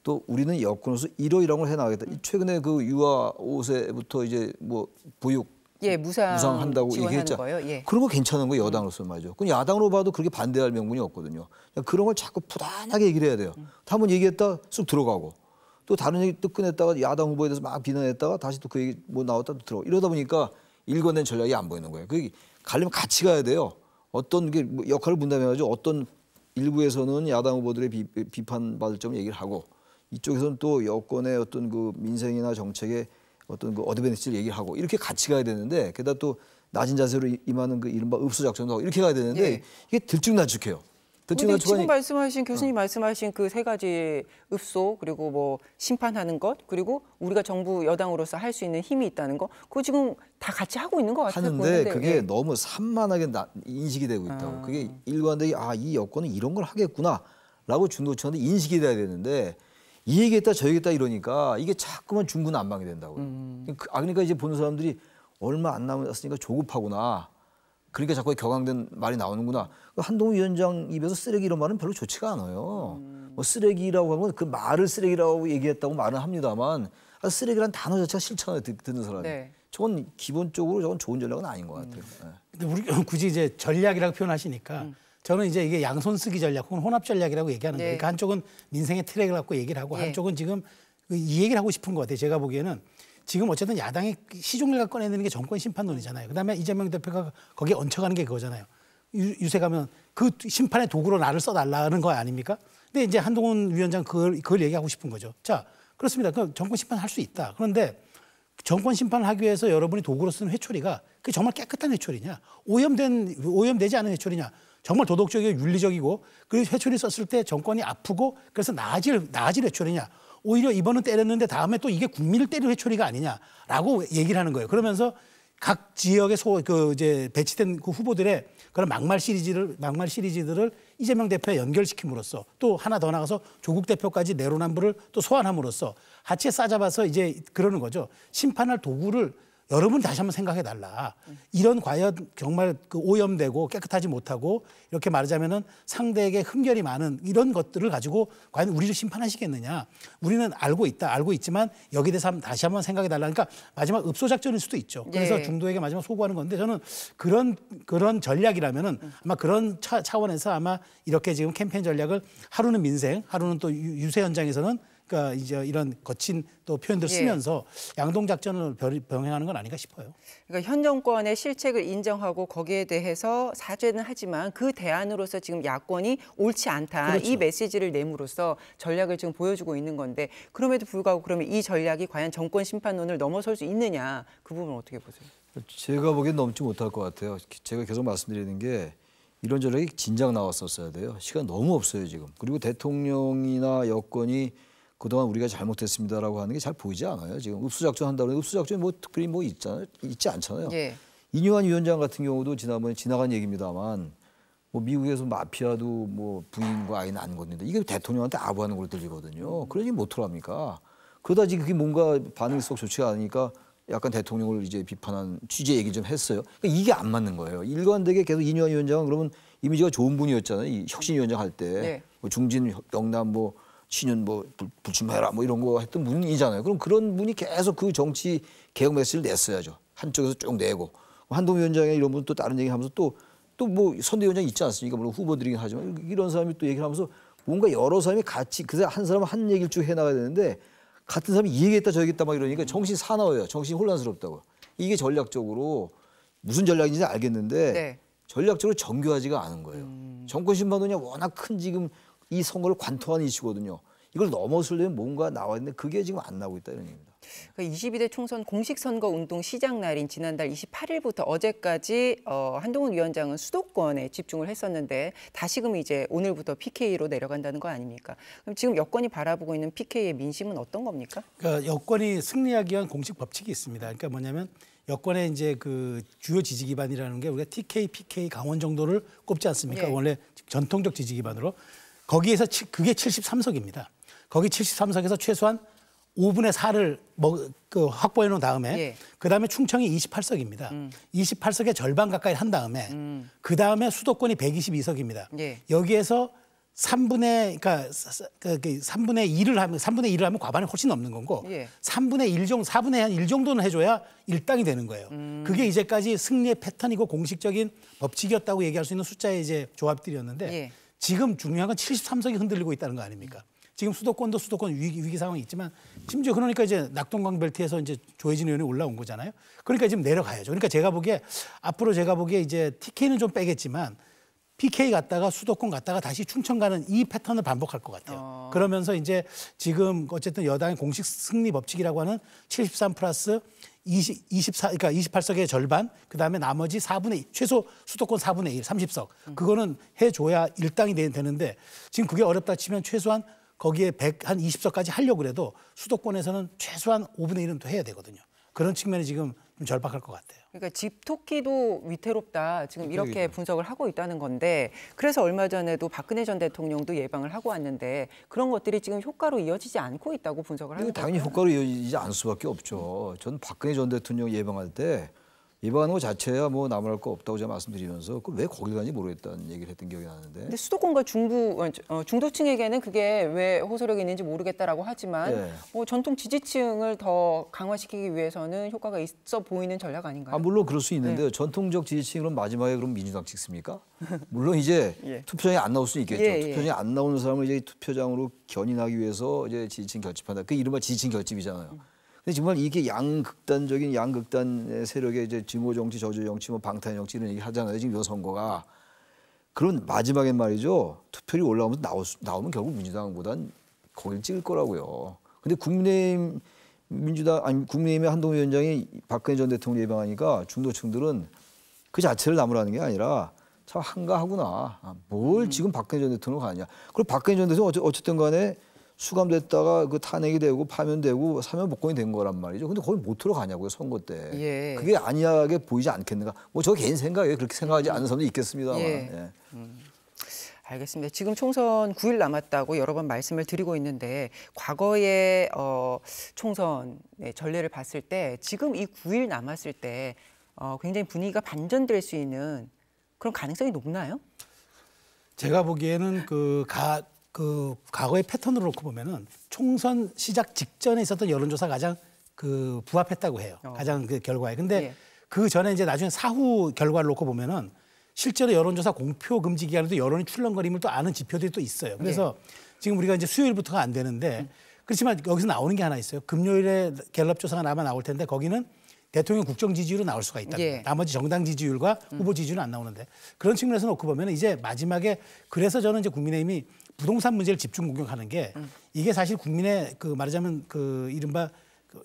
또 우리는 여권으로서 이러이러한 걸 해나가겠다. 음. 최근에 그 유아 5세부터 이제 뭐 보육 예, 무상 무상한다고 얘기했잖 예. 그런 거 괜찮은 거 여당으로서 말이죠. 그 야당으로 봐도 그렇게 반대할 명분이 없거든요. 그런 걸 자꾸 부단하게 얘기를 해야 돼요. 한 번 얘기했다 쑥 들어가고 또 다른 얘기 또끝냈다가 야당 후보에 대해서 막 비난했다가 다시 또 그 얘기 뭐 나왔다 또 들어. 이러다 보니까 일관된 전략이 안 보이는 거예요. 그게 갈리면 같이 가야 돼요. 어떤 게 뭐 역할을 분담해가지고 어떤 일부에서는 야당 후보들의 비, 비판받을 점 얘기를 하고 이쪽에서는 또 여권의 어떤 그 민생이나 정책에 어떤 그 어드밴티지를 얘기하고 이렇게 같이 가야 되는데 게다가 또 낮은 자세로 임하는 그 이른바 읍소 작전도 하고 이렇게 가야 되는데 예. 이게 들쭉날쭉해요. 근데 지금 말씀하신 교수님 어. 말씀하신 그 세 가지 읍소 그리고 뭐 심판하는 것 그리고 우리가 정부 여당으로서 할 수 있는 힘이 있다는 거 그거 지금 다 같이 하고 있는 것 같아요. 하는데 보는데. 그게 예. 너무 산만하게 나, 인식이 되고 있다고. 아. 그게 일관되게 아 이 여권은 이런 걸 하겠구나라고 중도층한테 인식이 돼야 되는데 이 얘기했다 저 얘기했다 이러니까 이게 자꾸만 중구난방이 된다고요. 음. 그, 아, 그러니까 이제 보는 사람들이 얼마 안 남았으니까 조급하구나. 그러니까 자꾸 격앙된 말이 나오는구나. 그 한동훈 위원장 입에서 쓰레기 이런 말은 별로 좋지가 않아요. 음. 뭐 쓰레기라고 하면 그 말을 쓰레기라고 얘기했다고 말은 합니다만 아, 쓰레기란 단어 자체가 실천을 듣는 사람이. 네. 저건 기본적으로 저건 좋은 전략은 아닌 것 음. 같아요. 음. 네. 근데 우리 (laughs) 굳이 이제 전략이라고 표현하시니까 음. 저는 이제 이게 양손 쓰기 전략 혹은 혼합 전략이라고 얘기하는 거예요. 네. 그러니까 한쪽은 민생의 트랙을 갖고 얘기를 하고 네. 한쪽은 지금 그 이 얘기를 하고 싶은 것 같아요. 제가 보기에는 지금 어쨌든 야당이 시종일가 꺼내는 게 정권 심판론이잖아요. 그다음에 이재명 대표가 거기에 얹혀가는 게 그거잖아요. 유, 세 가면 그 심판의 도구로 나를 써달라는 거 아닙니까? 근데 이제 한동훈 위원장 그걸, 그걸 얘기하고 싶은 거죠. 자, 그렇습니다. 그 정권 심판 할 수 있다. 그런데 정권 심판을 하기 위해서 여러분이 도구로 쓴 회초리가 그게 정말 깨끗한 회초리냐? 오염된, 오염되지 않은 회초리냐? 정말 도덕적이고 윤리적이고 그리고 회초리 썼을 때 정권이 아프고 그래서 나아질 나아질 회초리냐 오히려 이번은 때렸는데 다음에 또 이게 국민을 때릴 회초리가 아니냐라고 얘기를 하는 거예요. 그러면서 각 지역의 소그 이제 배치된 그 후보들의 그런 막말 시리즈를 막말 시리즈들을 이재명 대표에 연결시킴으로써 또 하나 더 나가서 조국 대표까지 내로남불을 또 소환함으로써 하체 싸잡아서 이제 그러는 거죠. 심판할 도구를 여러분 다시 한번 생각해 달라. 이런 과연 정말 그 오염되고 깨끗하지 못하고 이렇게 말하자면은 상대에게 흠결이 많은 이런 것들을 가지고 과연 우리를 심판하시겠느냐. 우리는 알고 있다. 알고 있지만 여기 대해서 한번 다시 한번 생각해 달라. 그러니까 마지막 읍소 작전일 수도 있죠. 그래서 네. 중도에게 마지막 소구하는 건데 저는 그런 그런 전략이라면은 아마 그런 차, 차원에서 아마 이렇게 지금 캠페인 전략을 하루는 민생, 하루는 또 유세 현장에서는 그러니까 이제 이런 거친 또 표현들 예. 쓰면서 예. 양동 작전을 병행하는 건 아닌가 싶어요. 그러니까 현 정권의 실책을 인정하고 거기에 대해서 사죄는 하지만 그 대안으로서 지금 야권이 옳지 않다 그렇죠. 이 메시지를 내므로써 전략을 지금 보여주고 있는 건데 그럼에도 불구하고 그러면 이 전략이 과연 정권 심판론을 넘어설 수 있느냐 그 부분 어떻게 보세요? 제가 보기엔 넘지 못할 것 같아요. 제가 계속 말씀드리는 게 이런 전략이 진작 나왔었어야 돼요. 시간 너무 없어요 지금. 그리고 대통령이나 여권이 그동안 우리가 잘못했습니다라고 하는 게 잘 보이지 않아요. 지금 읍수작전 한다고 하는데 읍수작전이 뭐 특별히 뭐 있잖아요. 있지 않잖아요. 예. 이뇨한 위원장 같은 경우도 지난번에 지나간 얘기입니다만 뭐 미국에서 마피아도 뭐 부인과 아이 낳은 건데 이게 대통령한테 아부하는 걸로 들리거든요. 그러니 못하랍니까? 뭐 그러다 지금 그게 뭔가 반응이 썩좋지 않으니까 약간 대통령을 이제 비판한 취재 얘기 좀 했어요. 그러니까 이게 안 맞는 거예요. 일관되게 계속 이뇨한 위원장은 그러면 이미지가 좋은 분이었잖아요. 이 혁신위원장 할 때. 네. 뭐 중진, 영남 뭐 신윤 뭐불침해라뭐 이런 거 했던 문이잖아요. 그럼 그런 문이 계속 그 정치 개혁 메시지를 냈어야죠. 한쪽에서 쭉 내고 한동 위원장이 이런 분 또 다른 얘기하면서 또 또 뭐 선대위원장 있지 않습니까? 물론 후보들이긴 하지만 이런 사람이 또 얘기를 하면서 뭔가 여러 사람이 같이 그 한 사람 한 얘기를 쭉 해나가야 되는데 같은 사람이 이 얘기했다 저 얘기했다 막 이러니까 정신 사나워요. 정신 혼란스럽다고. 이게 전략적으로 무슨 전략인지 알겠는데 네. 전략적으로 정교하지가 않은 거예요. 음. 정권 신반론이 워낙 큰 지금 이 선거를 관통한 이슈거든요. 이걸 넘어설려면 뭔가 나와있는데 그게 지금 안 나오고 있다 이런 얘기입니다. 그 그러니까 22대 총선 공식선거운동 시작 날인 지난달 28일부터 어제까지 어, 한동훈 위원장은 수도권에 집중을 했었는데 다시금 이제 오늘부터 PK로 내려간다는 거 아닙니까? 그럼 지금 여권이 바라보고 있는 PK의 민심은 어떤 겁니까? 그러니까 여권이 승리하기 위한 공식 법칙이 있습니다. 그러니까 뭐냐면 여권의 이제 그 주요 지지 기반이라는 게 우리가 TK, PK, 강원 정도를 꼽지 않습니까? 네. 원래 전통적 지지 기반으로. 거기에서 치, 그게 73석입니다. 거기 73석에서 최소한 5분의 4를 뭐, 그 확보해 놓은 다음에 예. 그다음에 충청이 28석입니다. 음. 28석의 절반 가까이 한 다음에 음. 그다음에 수도권이 122석입니다. 예. 여기에서 3분의 그러니까 3분의 그, 그 1을 하면 3분의 1을 하면 과반이 훨씬 넘는 건고 예. 3분의 1 정도 4분의 1 정도는 해줘야 일당이 되는 거예요. 음. 그게 이제까지 승리의 패턴이고 공식적인 법칙이었다고 얘기할 수 있는 숫자의 이제 조합들이었는데 예. 지금 중요한 건 73석이 흔들리고 있다는 거 아닙니까? 지금 수도권도 수도권 위기, 위기 상황이 있지만 심지어 그러니까 이제 낙동강 벨트에서 이제 조혜진 의원이 올라온 거잖아요. 그러니까 지금 내려가야죠. 그러니까 제가 보기에 앞으로 제가 보기에 이제 TK는 좀 빼겠지만 PK 갔다가 수도권 갔다가 다시 충청 가는 이 패턴을 반복할 것 같아요. 어... 그러면서 이제 지금 어쨌든 여당의 공식 승리 법칙이라고 하는 73 플러스 20, 24, 그러니까 28석의 절반, 그 다음에 나머지 4분의 1, 최소 수도권 4분의 1, 30석. 음. 그거는 해줘야 일당이 되는데 지금 그게 어렵다 치면 최소한 거기에 100, 한 20석까지 하려고 그래도 수도권에서는 최소한 5분의 1은 또 해야 되거든요. 그런 측면이 지금 좀 절박할 것 같아요. 그러니까 집토끼도 위태롭다. 지금 이렇게 분석을 하고 있다는 건데 그래서 얼마 전에도 박근혜 전 대통령도 예방을 하고 왔는데 그런 것들이 지금 효과로 이어지지 않고 있다고 분석을 하는 거죠. 당연히 효과로 이어지지 않을 수밖에 없죠. 전 박근혜 전 대통령 예방할 때 이번거 자체야 뭐 남을 거 없다고 제가 말씀드리면서 그왜 거길 가는지 모르겠다는 얘기를 했던 기억이 나는데. 근데 수도권과 중부 어, 어, 중도층에게는 그게 왜 호소력이 있는지 모르겠다라고 하지만 네. 뭐 전통 지지층을 더 강화시키기 위해서는 효과가 있어 보이는 전략 아닌가요? 아 물론 그럴 수 있는데 네. 전통적 지지층 그 마지막에 그럼 민주당 찍습니까? 물론 이제 (laughs) 예. 투표장에 안 나올 수 있겠죠. 예, 예. 투표장에 안 나오는 사람을 이제 투표장으로 견인하기 위해서 이제 지지층 결집한다. 그 이른바 지지층 결집이잖아요. 음. 근데 정말 이게 양극단적인 양극단 세력의 이제 증오 정치, 저주 정치, 뭐 방탄 정치 이런 얘기 하잖아요. 지금 요 선거가 그런 마지막엔 말이죠. 투표율이 올라오면서 나오, 나오면 결국 민주당보다는거기 찍을 거라고요. 근데 국민의힘 민주당 아니 국민의힘의 한동훈 위원장이 박근혜 전 대통령 예방하니까 중도층들은 그 자체를 나무라는 게 아니라 참 한가하구나. 아, 뭘 음. 지금 박근혜 전 대통령 가냐. 그리고 박근혜 전 대통령 어쨌든 간에 수감됐다가 그 탄핵이 되고 파면되고 사면복권이 된 거란 말이죠. 근데 거기 못 들어가냐고요 선거 때. 예. 그게 아니하게 보이지 않겠는가. 뭐 저 개인 생각에 이요 그렇게 생각하지 않는 사람도 있겠습니다만. 예. 예. 음. 알겠습니다. 지금 총선 9일 남았다고 여러 번 말씀을 드리고 있는데 과거의 어, 총선 전례를 봤을 때 지금 이 9일 남았을 때 어, 굉장히 분위기가 반전될 수 있는 그런 가능성이 높나요? 제가 보기에는 그 가, 그 과거의 패턴으로 놓고 보면은 총선 시작 직전에 있었던 여론조사가 가장 그 부합했다고 해요. 어. 가장 그 결과에. 근데 예. 그 전에 이제 나중에 사후 결과를 놓고 보면은 실제로 여론조사 공표 금지 기간에도 여론이 출렁거림을 또 아는 지표들이 또 있어요. 그래서 예. 지금 우리가 이제 수요일부터가 안 되는데 음. 그렇지만 여기서 나오는 게 하나 있어요. 금요일에 갤럽 조사가 아마 나올 텐데 거기는 대통령 국정 지지율은 나올 수가 있다. 예. 나머지 정당 지지율과 음. 후보 지지율은 안 나오는데 그런 측면에서 놓고 보면 이제 마지막에 그래서 저는 이제 국민의힘이 부동산 문제를 집중 공격하는 게 음. 이게 사실 국민의 그 말하자면 그 이른바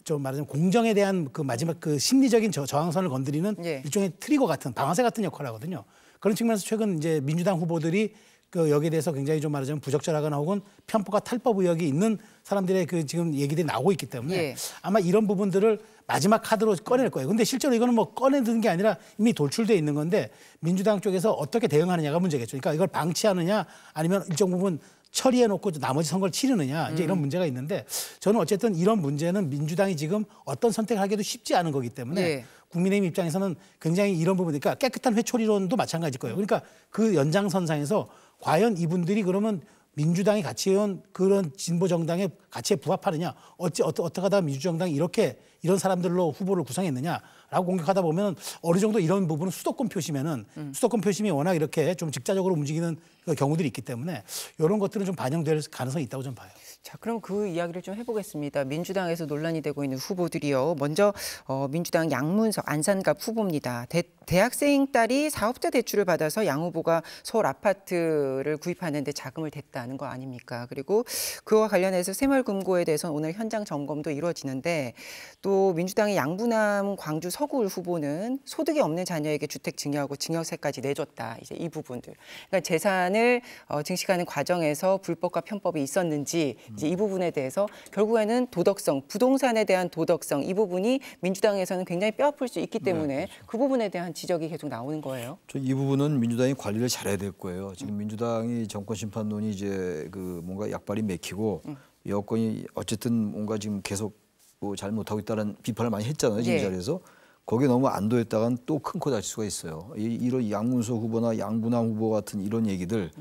좀 그 말하자면 공정에 대한 그 마지막 그 심리적인 저, 저항선을 건드리는 예. 일종의 트리거 같은 방아쇠 같은 역할을 하거든요. 그런 측면에서 최근 이제 민주당 후보들이 그 여기에 대해서 굉장히 좀 말하자면 부적절하거나 혹은 편포가 탈법 의혹이 있는 사람들의 그 지금 얘기들이 나오고 있기 때문에 예. 아마 이런 부분들을 마지막 카드로 꺼낼 거예요. 근데 실제로 이거는 뭐 꺼내드는 게 아니라 이미 돌출돼 있는 건데 민주당 쪽에서 어떻게 대응하느냐가 문제겠죠. 그러니까 이걸 방치하느냐 아니면 일정 부분 처리해 놓고 나머지 선거를 치르느냐 이제 이런 음. 문제가 있는데 저는 어쨌든 이런 문제는 민주당이 지금 어떤 선택을 하기도 쉽지 않은 거기 때문에 네. 국민의힘 입장에서는 굉장히 이런 부분 그러니까 깨끗한 회초리론도 마찬가지일 거예요. 그러니까 그 연장선상에서 과연 이분들이 그러면 민주당이 같이 해온 그런 진보 정당에 같이 부합하느냐 어찌 어떻게 하다 민주정당이 이렇게 이런 사람들로 후보를 구성했느냐 라고 공격하다 보면 어느 정도 이런 부분은 수도권 표심에는 음. 수도권 표심이 워낙 이렇게 좀 직자적으로 움직이는 그 경우들이 있기 때문에 이런 것들은 좀 반영될 가능성이 있다고 좀 봐요. 자, 그럼 그 이야기를 좀 해보겠습니다. 민주당에서 논란이 되고 있는 후보들이요. 먼저 어, 민주당 양문석 안산갑 후보입니다. 대, 대학생 딸이 사업자 대출을 받아서 양 후보가 서울 아파트를 구입하는데 자금을 댔다는 거 아닙니까? 그리고 그와 관련해서 새마금고에대해서 오늘 현장 점검도 이루어지는데 또 민주당의 양분남 광주 서 서구울 후보는 소득이 없는 자녀에게 주택 증여하고 증여세까지 내줬다. 이제 이 부분들. 그러니까 재산을 어, 증식하는 과정에서 불법과 편법이 있었는지 이제 이 부분에 대해서 결국에는 도덕성, 부동산에 대한 도덕성 이 부분이 민주당에서는 굉장히 뼈아플 수 있기 네, 때문에 네, 그렇죠. 그 부분에 대한 지적이 계속 나오는 거예요. 저이 부분은 민주당이 관리를 잘해야 될 거예요. 지금 음. 민주당이 정권 심판론이 이제 그 뭔가 약발이 맥히고 음. 여건이 어쨌든 뭔가 지금 계속 뭐 잘못하고 있다는 비판을 많이 했잖아요. 지금 네. 자리에서. 거기에 너무 안도했다간 또 큰 코 다칠 수가 있어요. 이런 이 양문석 후보나 양분함 후보 같은 이런 얘기들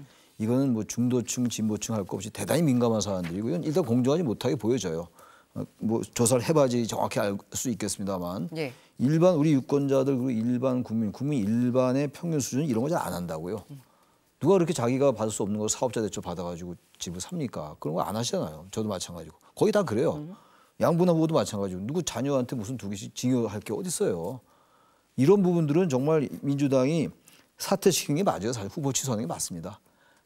이거는 뭐 중도층, 진보층 할 거 없이 대단히 민감한 사안들이고요. 일단 공정하지 못하게 보여져요. 어, 뭐 조사를 해봐야지 정확히 알 수 있겠습니다만 예. 일반 우리 유권자들 그리고 일반 국민, 국민 일반의 평균 수준 이런 거 잘 안 한다고요. 누가 그렇게 자기가 받을 수 없는 걸 사업자 대출 받아가지고 집을 삽니까? 그런 거 안 하시잖아요. 저도 마찬가지고 거의 다 그래요. 음. 양분화 보호도 마찬가지고 누구 자녀한테 무슨 두 개씩 징여할게 어딨어요. 이런 부분들은 정말 민주당이 사퇴시키는게 맞아요. 사실 후보 취소하는 게 맞습니다.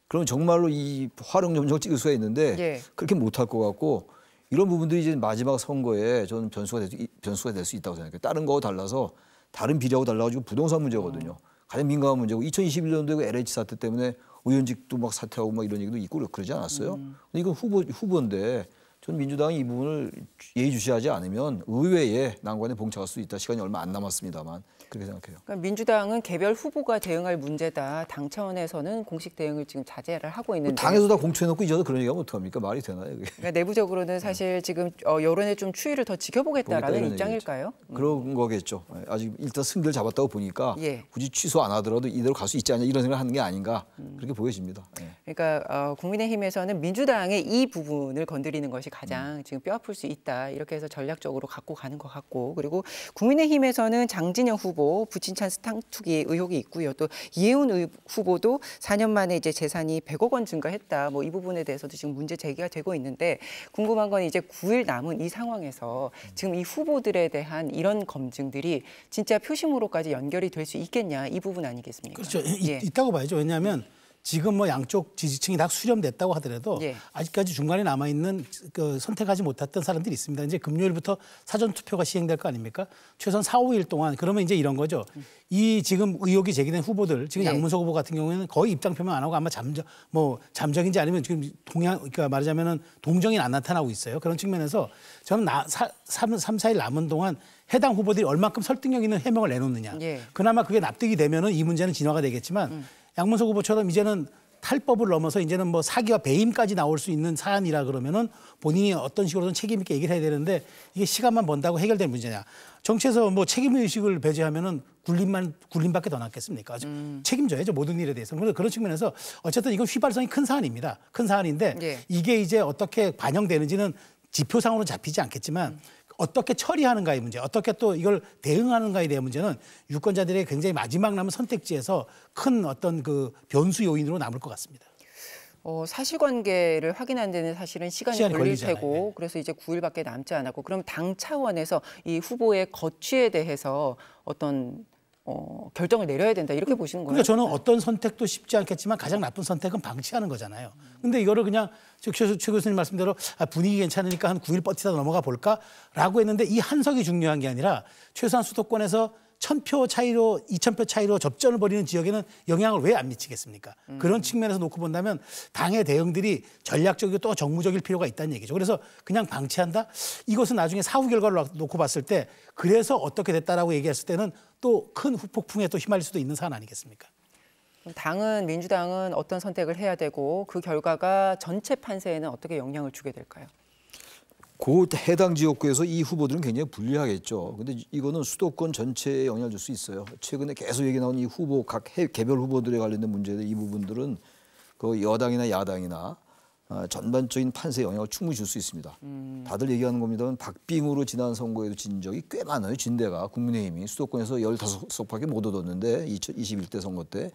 그럼 정말로 이활용점정 찍을 수가 있는데 예. 그렇게 못할 것 같고 이런 부분들이 이제 마지막 선거에 저는 변수가 될, 변수가 될 수 있다고 생각해요. 다른 거와 달라서 다른 비례하고 달라가지고 부동산 문제거든요. 음. 가장 민감한 문제고 2021년도에 그 LH 사태 때문에 의원직도 막 사퇴하고 막 이런 얘기도 있고 그러지 않았어요. 음. 근데 이건 후보 후보인데 저는 민주당이 이 부분을 예의주시하지 않으면 의회에 난관에 봉착할 수 있다. 시간이 얼마 안 남았습니다만 그렇게 생각해요. 그러니까 민주당은 개별 후보가 대응할 문제다. 당 차원에서는 공식 대응을 지금 자제를 하고 있는데. 뭐 당에서 다 공천해놓고 이제서 그런 얘기하면 뭐 어떡합니까? 말이 되나요? 이게? 그러니까 내부적으로는 사실 네. 지금 어, 여론의 좀 추이를 더 지켜보겠다라는 입장일까요? 얘 그런 음. 거겠죠. 네, 아직 일단 승기를 잡았다고 보니까 예. 굳이 취소 안 하더라도 이대로 갈 수 있지 않냐 이런 생각을 하는 게 아닌가 음. 그렇게 보여집니다. 예. 그러니까 어, 국민의힘에서는 민주당의 이 부분을 건드리는 것이 가장 음. 지금 뼈아플 수 있다. 이렇게 해서 전략적으로 갖고 가는 것 같고 그리고 국민의힘에서는 장진영 후보 후보 부친찬스 탕투기 의혹이 있고요. 또 이해훈 후보도 4년 만에 이제 재산이 100억 원 증가했다. 뭐 이 부분에 대해서도 지금 문제 제기가 되고 있는데 궁금한 건 이제 9일 남은 이 상황에서 지금 이 후보들에 대한 이런 검증들이 진짜 표심으로까지 연결이 될 수 있겠냐 이 부분 아니겠습니까? 그렇죠. 예. 있다고 봐야죠. 왜냐하면 지금 뭐 양쪽 지지층이 다 수렴됐다고 하더라도 예. 아직까지 중간에 남아 있는 그 선택하지 못했던 사람들이 있습니다. 이제 금요일부터 사전 투표가 시행될 거 아닙니까? 최소한 4, 5일 동안 그러면 이제 이런 거죠. 이 지금 의혹이 제기된 후보들 지금 예. 양문석 후보 같은 경우에는 거의 입장 표명 안 하고 아마 잠적 뭐잠정인지 아니면 지금 동양 그러니까 말하자면은 동정이 안 나타나고 있어요. 그런 측면에서 저는 나, 사, 3, 3, 4일 남은 동안 해당 후보들이 얼마큼 설득력 있는 해명을 내놓느냐. 예. 그나마 그게 납득이 되면은 이 문제는 진화가 되겠지만 음. 양문석 후보처럼 이제는 탈법을 넘어서 이제는 뭐 사기와 배임까지 나올 수 있는 사안이라 그러면은 본인이 어떤 식으로든 책임 있게 얘기를 해야 되는데 이게 시간만 번다고 해결될 문제냐. 정치에서 뭐 책임 의식을 배제하면은 굴림만 굴림밖에 더 낫겠습니까? 음. 책임져야죠 모든 일에 대해서. 그런데 그런 측면에서 어쨌든 이건 휘발성이 큰 사안입니다. 큰 사안인데 예. 이게 이제 어떻게 반영되는지는 지표상으로 잡히지 않겠지만 음. 어떻게 처리하는가의 문제, 어떻게 또 이걸 대응하는가에 대한 문제는 유권자들의 굉장히 마지막 남은 선택지에서 큰 어떤 그 변수 요인으로 남을 것 같습니다. 어, 사실관계를 확인하 데는 사실은 시간이, 시간이 걸릴 걸리잖아요. 테고 네. 그래서 이제 9일밖에 남지 않았고 그럼 당 차원에서 이 후보의 거취에 대해서 어떤 어, 결정을 내려야 된다 이렇게 그, 보시는 그러니까 거예요? 그러니까 저는 네. 어떤 선택도 쉽지 않겠지만 가장 나쁜 선택은 방치하는 거잖아요. 근데 이거를 그냥 최, 최 교수님 말씀대로 아, 분위기 괜찮으니까 한 9일 버티다 넘어가 볼까라고 했는데 이 한석이 중요한 게 아니라 최소한 수도권에서 1 0 0 0표 차이로 2 0 0 0표 차이로 접전을 벌이는 지역에는 영향을 왜 안 미치겠습니까? 음. 그런 측면에서 놓고 본다면 당의 대응들이 전략적이고 또 정무적일 필요가 있다는 얘기죠. 그래서 그냥 방치한다? 이것은 나중에 사후 결과를 놓고 봤을 때 그래서 어떻게 됐다라고 얘기했을 때는 또 큰 후폭풍에 또 휘말릴 수도 있는 사안 아니겠습니까? 당은 민주당은 어떤 선택을 해야 되고 그 결과가 전체 판세에는 어떻게 영향을 주게 될까요? 그 해당 지역구에서 이 후보들은 굉장히 불리하겠죠. 근데 이거는 수도권 전체에 영향을 줄 수 있어요. 최근에 계속 얘기 나온 이 후보 각 해, 개별 후보들에 관련된 문제들 이 부분들은 그 여당이나 야당이나 어, 전반적인 판세 영향을 충분히 줄 수 있습니다. 음. 다들 얘기하는 겁니다만 박빙으로 지난 선거에도 진 적이 꽤 많아요. 진대가 국민의힘이 수도권에서 열다섯 석밖에못 얻었는데 21대 선거 때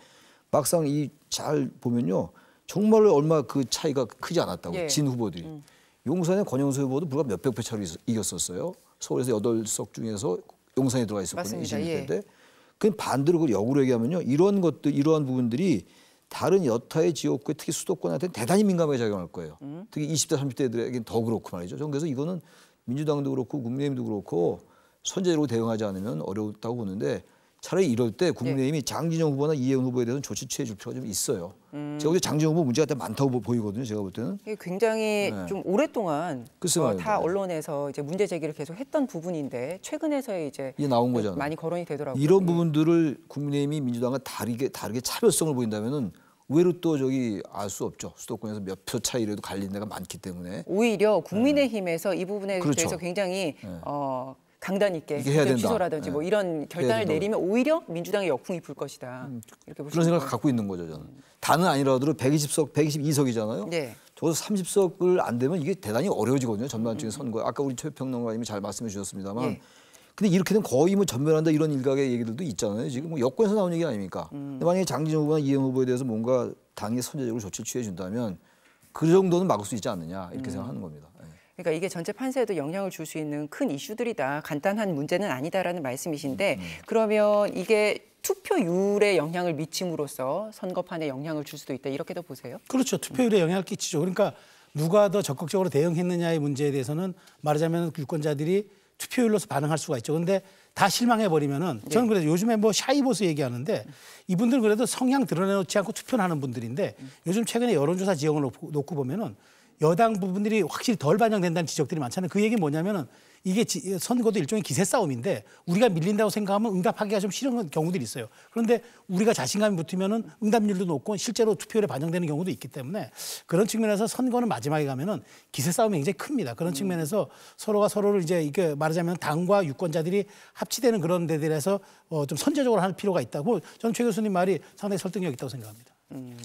막상 이 잘 보면요. 정말 얼마 그 차이가 크지 않았다고 예. 진 후보들이. 음. 용산의 권영수 후보도 불과 몇백 표 차로 이겼었어요. 서울에서 여덟 석 중에서 용산에 들어가 있었거든요. 21대인데. 예. 그 반대로 그 역으로 얘기하면요. 이런 것들 이러한 부분들이 다른 여타의 지역구 에 특히 수도권한테 대단히 민감하게 작용할 거예요. 음. 특히 20대 30대들에게는 더 그렇고 말이죠. 저는 그래서 이거는 민주당도 그렇고 국민의힘도 그렇고 선제적으로 대응하지 않으면 어렵다고 보는데 차라리 이럴 때 국민의힘이 예. 장진영 후보나 이혜원 후보에 대해서 조치 취해 줄 필요가 좀 있어요. 음. 제가 볼때 장진영 후보 문제가 되 많다고 보이거든요. 제가 볼 때는. 이게 굉장히 네. 좀 오랫동안 어, 다 언론에서 이제 문제 제기를 계속 했던 부분인데 최근에서 이제 이게 나온 거잖아요. 많이 거론이 되더라고요. 이런 음. 부분들을 국민의힘이 민주당과 다르게 다르게 차별성을 보인다면은 의외로 또 저기 알 수 없죠. 수도권에서 몇 표 차이라도 갈린 데가 많기 때문에. 오히려 국민의힘에서 네. 이 부분에 네. 그렇죠. 대해서 굉장히 네. 어. 강단 있게 취소라든지 뭐 네. 뭐 이런 결단을 내리면 오히려 민주당의 역풍이 불 것이다. 음, 이렇게 그런 생각을 갖고 있는 거죠, 저는. 단은 음. 아니라도 120석, 122석이잖아요. 네. 적도 30석을 안 되면 이게 대단히 어려워지거든요. 전반적인 음. 선거. 아까 우리 최평론가님이 잘 말씀해 주셨습니다만 네. 근데 이렇게 되 거의 뭐 전멸한다 이런 일각의 얘기들도 있잖아요. 지금 뭐 여권에서 나온 얘기 아닙니까? 음. 만약에 장진영 후보나 이영 후보에 대해서 뭔가 당이 선제적으로 조치를 취해 준다면 그 정도는 막을 수 있지 않느냐 이렇게 음. 생각하는 겁니다. 그러니까 이게 전체 판세에도 영향을 줄 수 있는 큰 이슈들이다. 간단한 문제는 아니다라는 말씀이신데 음, 음. 그러면 이게 투표율에 영향을 미침으로써 선거판에 영향을 줄 수도 있다. 이렇게도 보세요? 그렇죠. 투표율에 음. 영향을 끼치죠. 그러니까 누가 더 적극적으로 대응했느냐의 문제에 대해서는 말하자면 유권자들이 투표율로서 반응할 수가 있죠. 근데 다 실망해 버리면은 네. 저는 그래도 요즘에 뭐 샤이보스 얘기하는데 이분들 은 그래도 성향 드러내놓지 않고 투표를 하는 분들인데 요즘 최근에 여론조사 지형을 놓고 보면은 여당 부분들이 확실히 덜 반영된다는 지적들이 많잖아요. 그 얘기 뭐냐면은 이게 지, 선거도 일종의 기세 싸움인데 우리가 밀린다고 생각하면 응답하기가 좀 싫은 경우들이 있어요. 그런데 우리가 자신감이 붙으면은 응답률도 높고 실제로 투표율에 반영되는 경우도 있기 때문에 그런 측면에서 선거는 마지막에 가면은 기세 싸움이 굉장히 큽니다. 그런 측면에서 서로가 서로를 이제 이게 말하자면 당과 유권자들이 합치되는 그런 데들에서 어, 좀 선제적으로 할 필요가 있다고 저는 최 교수님 말이 상당히 설득력 있다고 생각합니다. 음,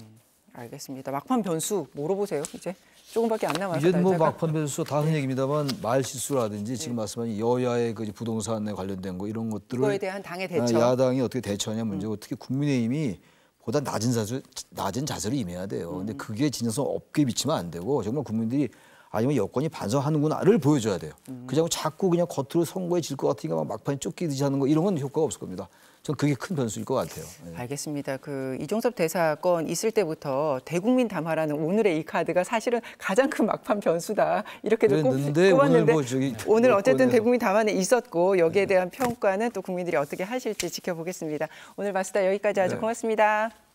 알겠습니다. 막판 변수 물어 보세요, 이제? 조금밖에 안 남아서 이제 뭐 막판 변수 다른 얘기입니다만 말 실수라든지 네. 지금 말씀하신 여야의 그 부동산에 관련된 거 이런 것들을 그거에 대한 당의 대처 아, 야당이 어떻게 대처하냐 음. 문제고 음. 특히 국민의힘이 보다 낮은 자세 낮은 자세를 임해야 돼요. 음. 근데 그게 진정성 없게 비치면안 되고 정말 국민들이 아니면 여권이 반성하는구나를 보여줘야 돼요. 음. 그냥 자꾸 그냥 겉으로 선거에 질 것 같으니까 막 막판에 쫓기듯이 하는 거 이런 건 효과가 없을 겁니다. 전 그게 큰 변수일 것 같아요. 네. 알겠습니다. 그 이종섭 대사 건 있을 때부터 대국민 담화라는 오늘의 이 카드가 사실은 가장 큰 막판 변수다 이렇게 듣고 꼽았는데 뭐 (laughs) 오늘, 뭐 오늘 어쨌든 대국민 담화는 있었고 여기에 네. 대한 평가는 또 국민들이 어떻게 하실지 지켜보겠습니다. 오늘 마스터 여기까지 아주 네. 고맙습니다.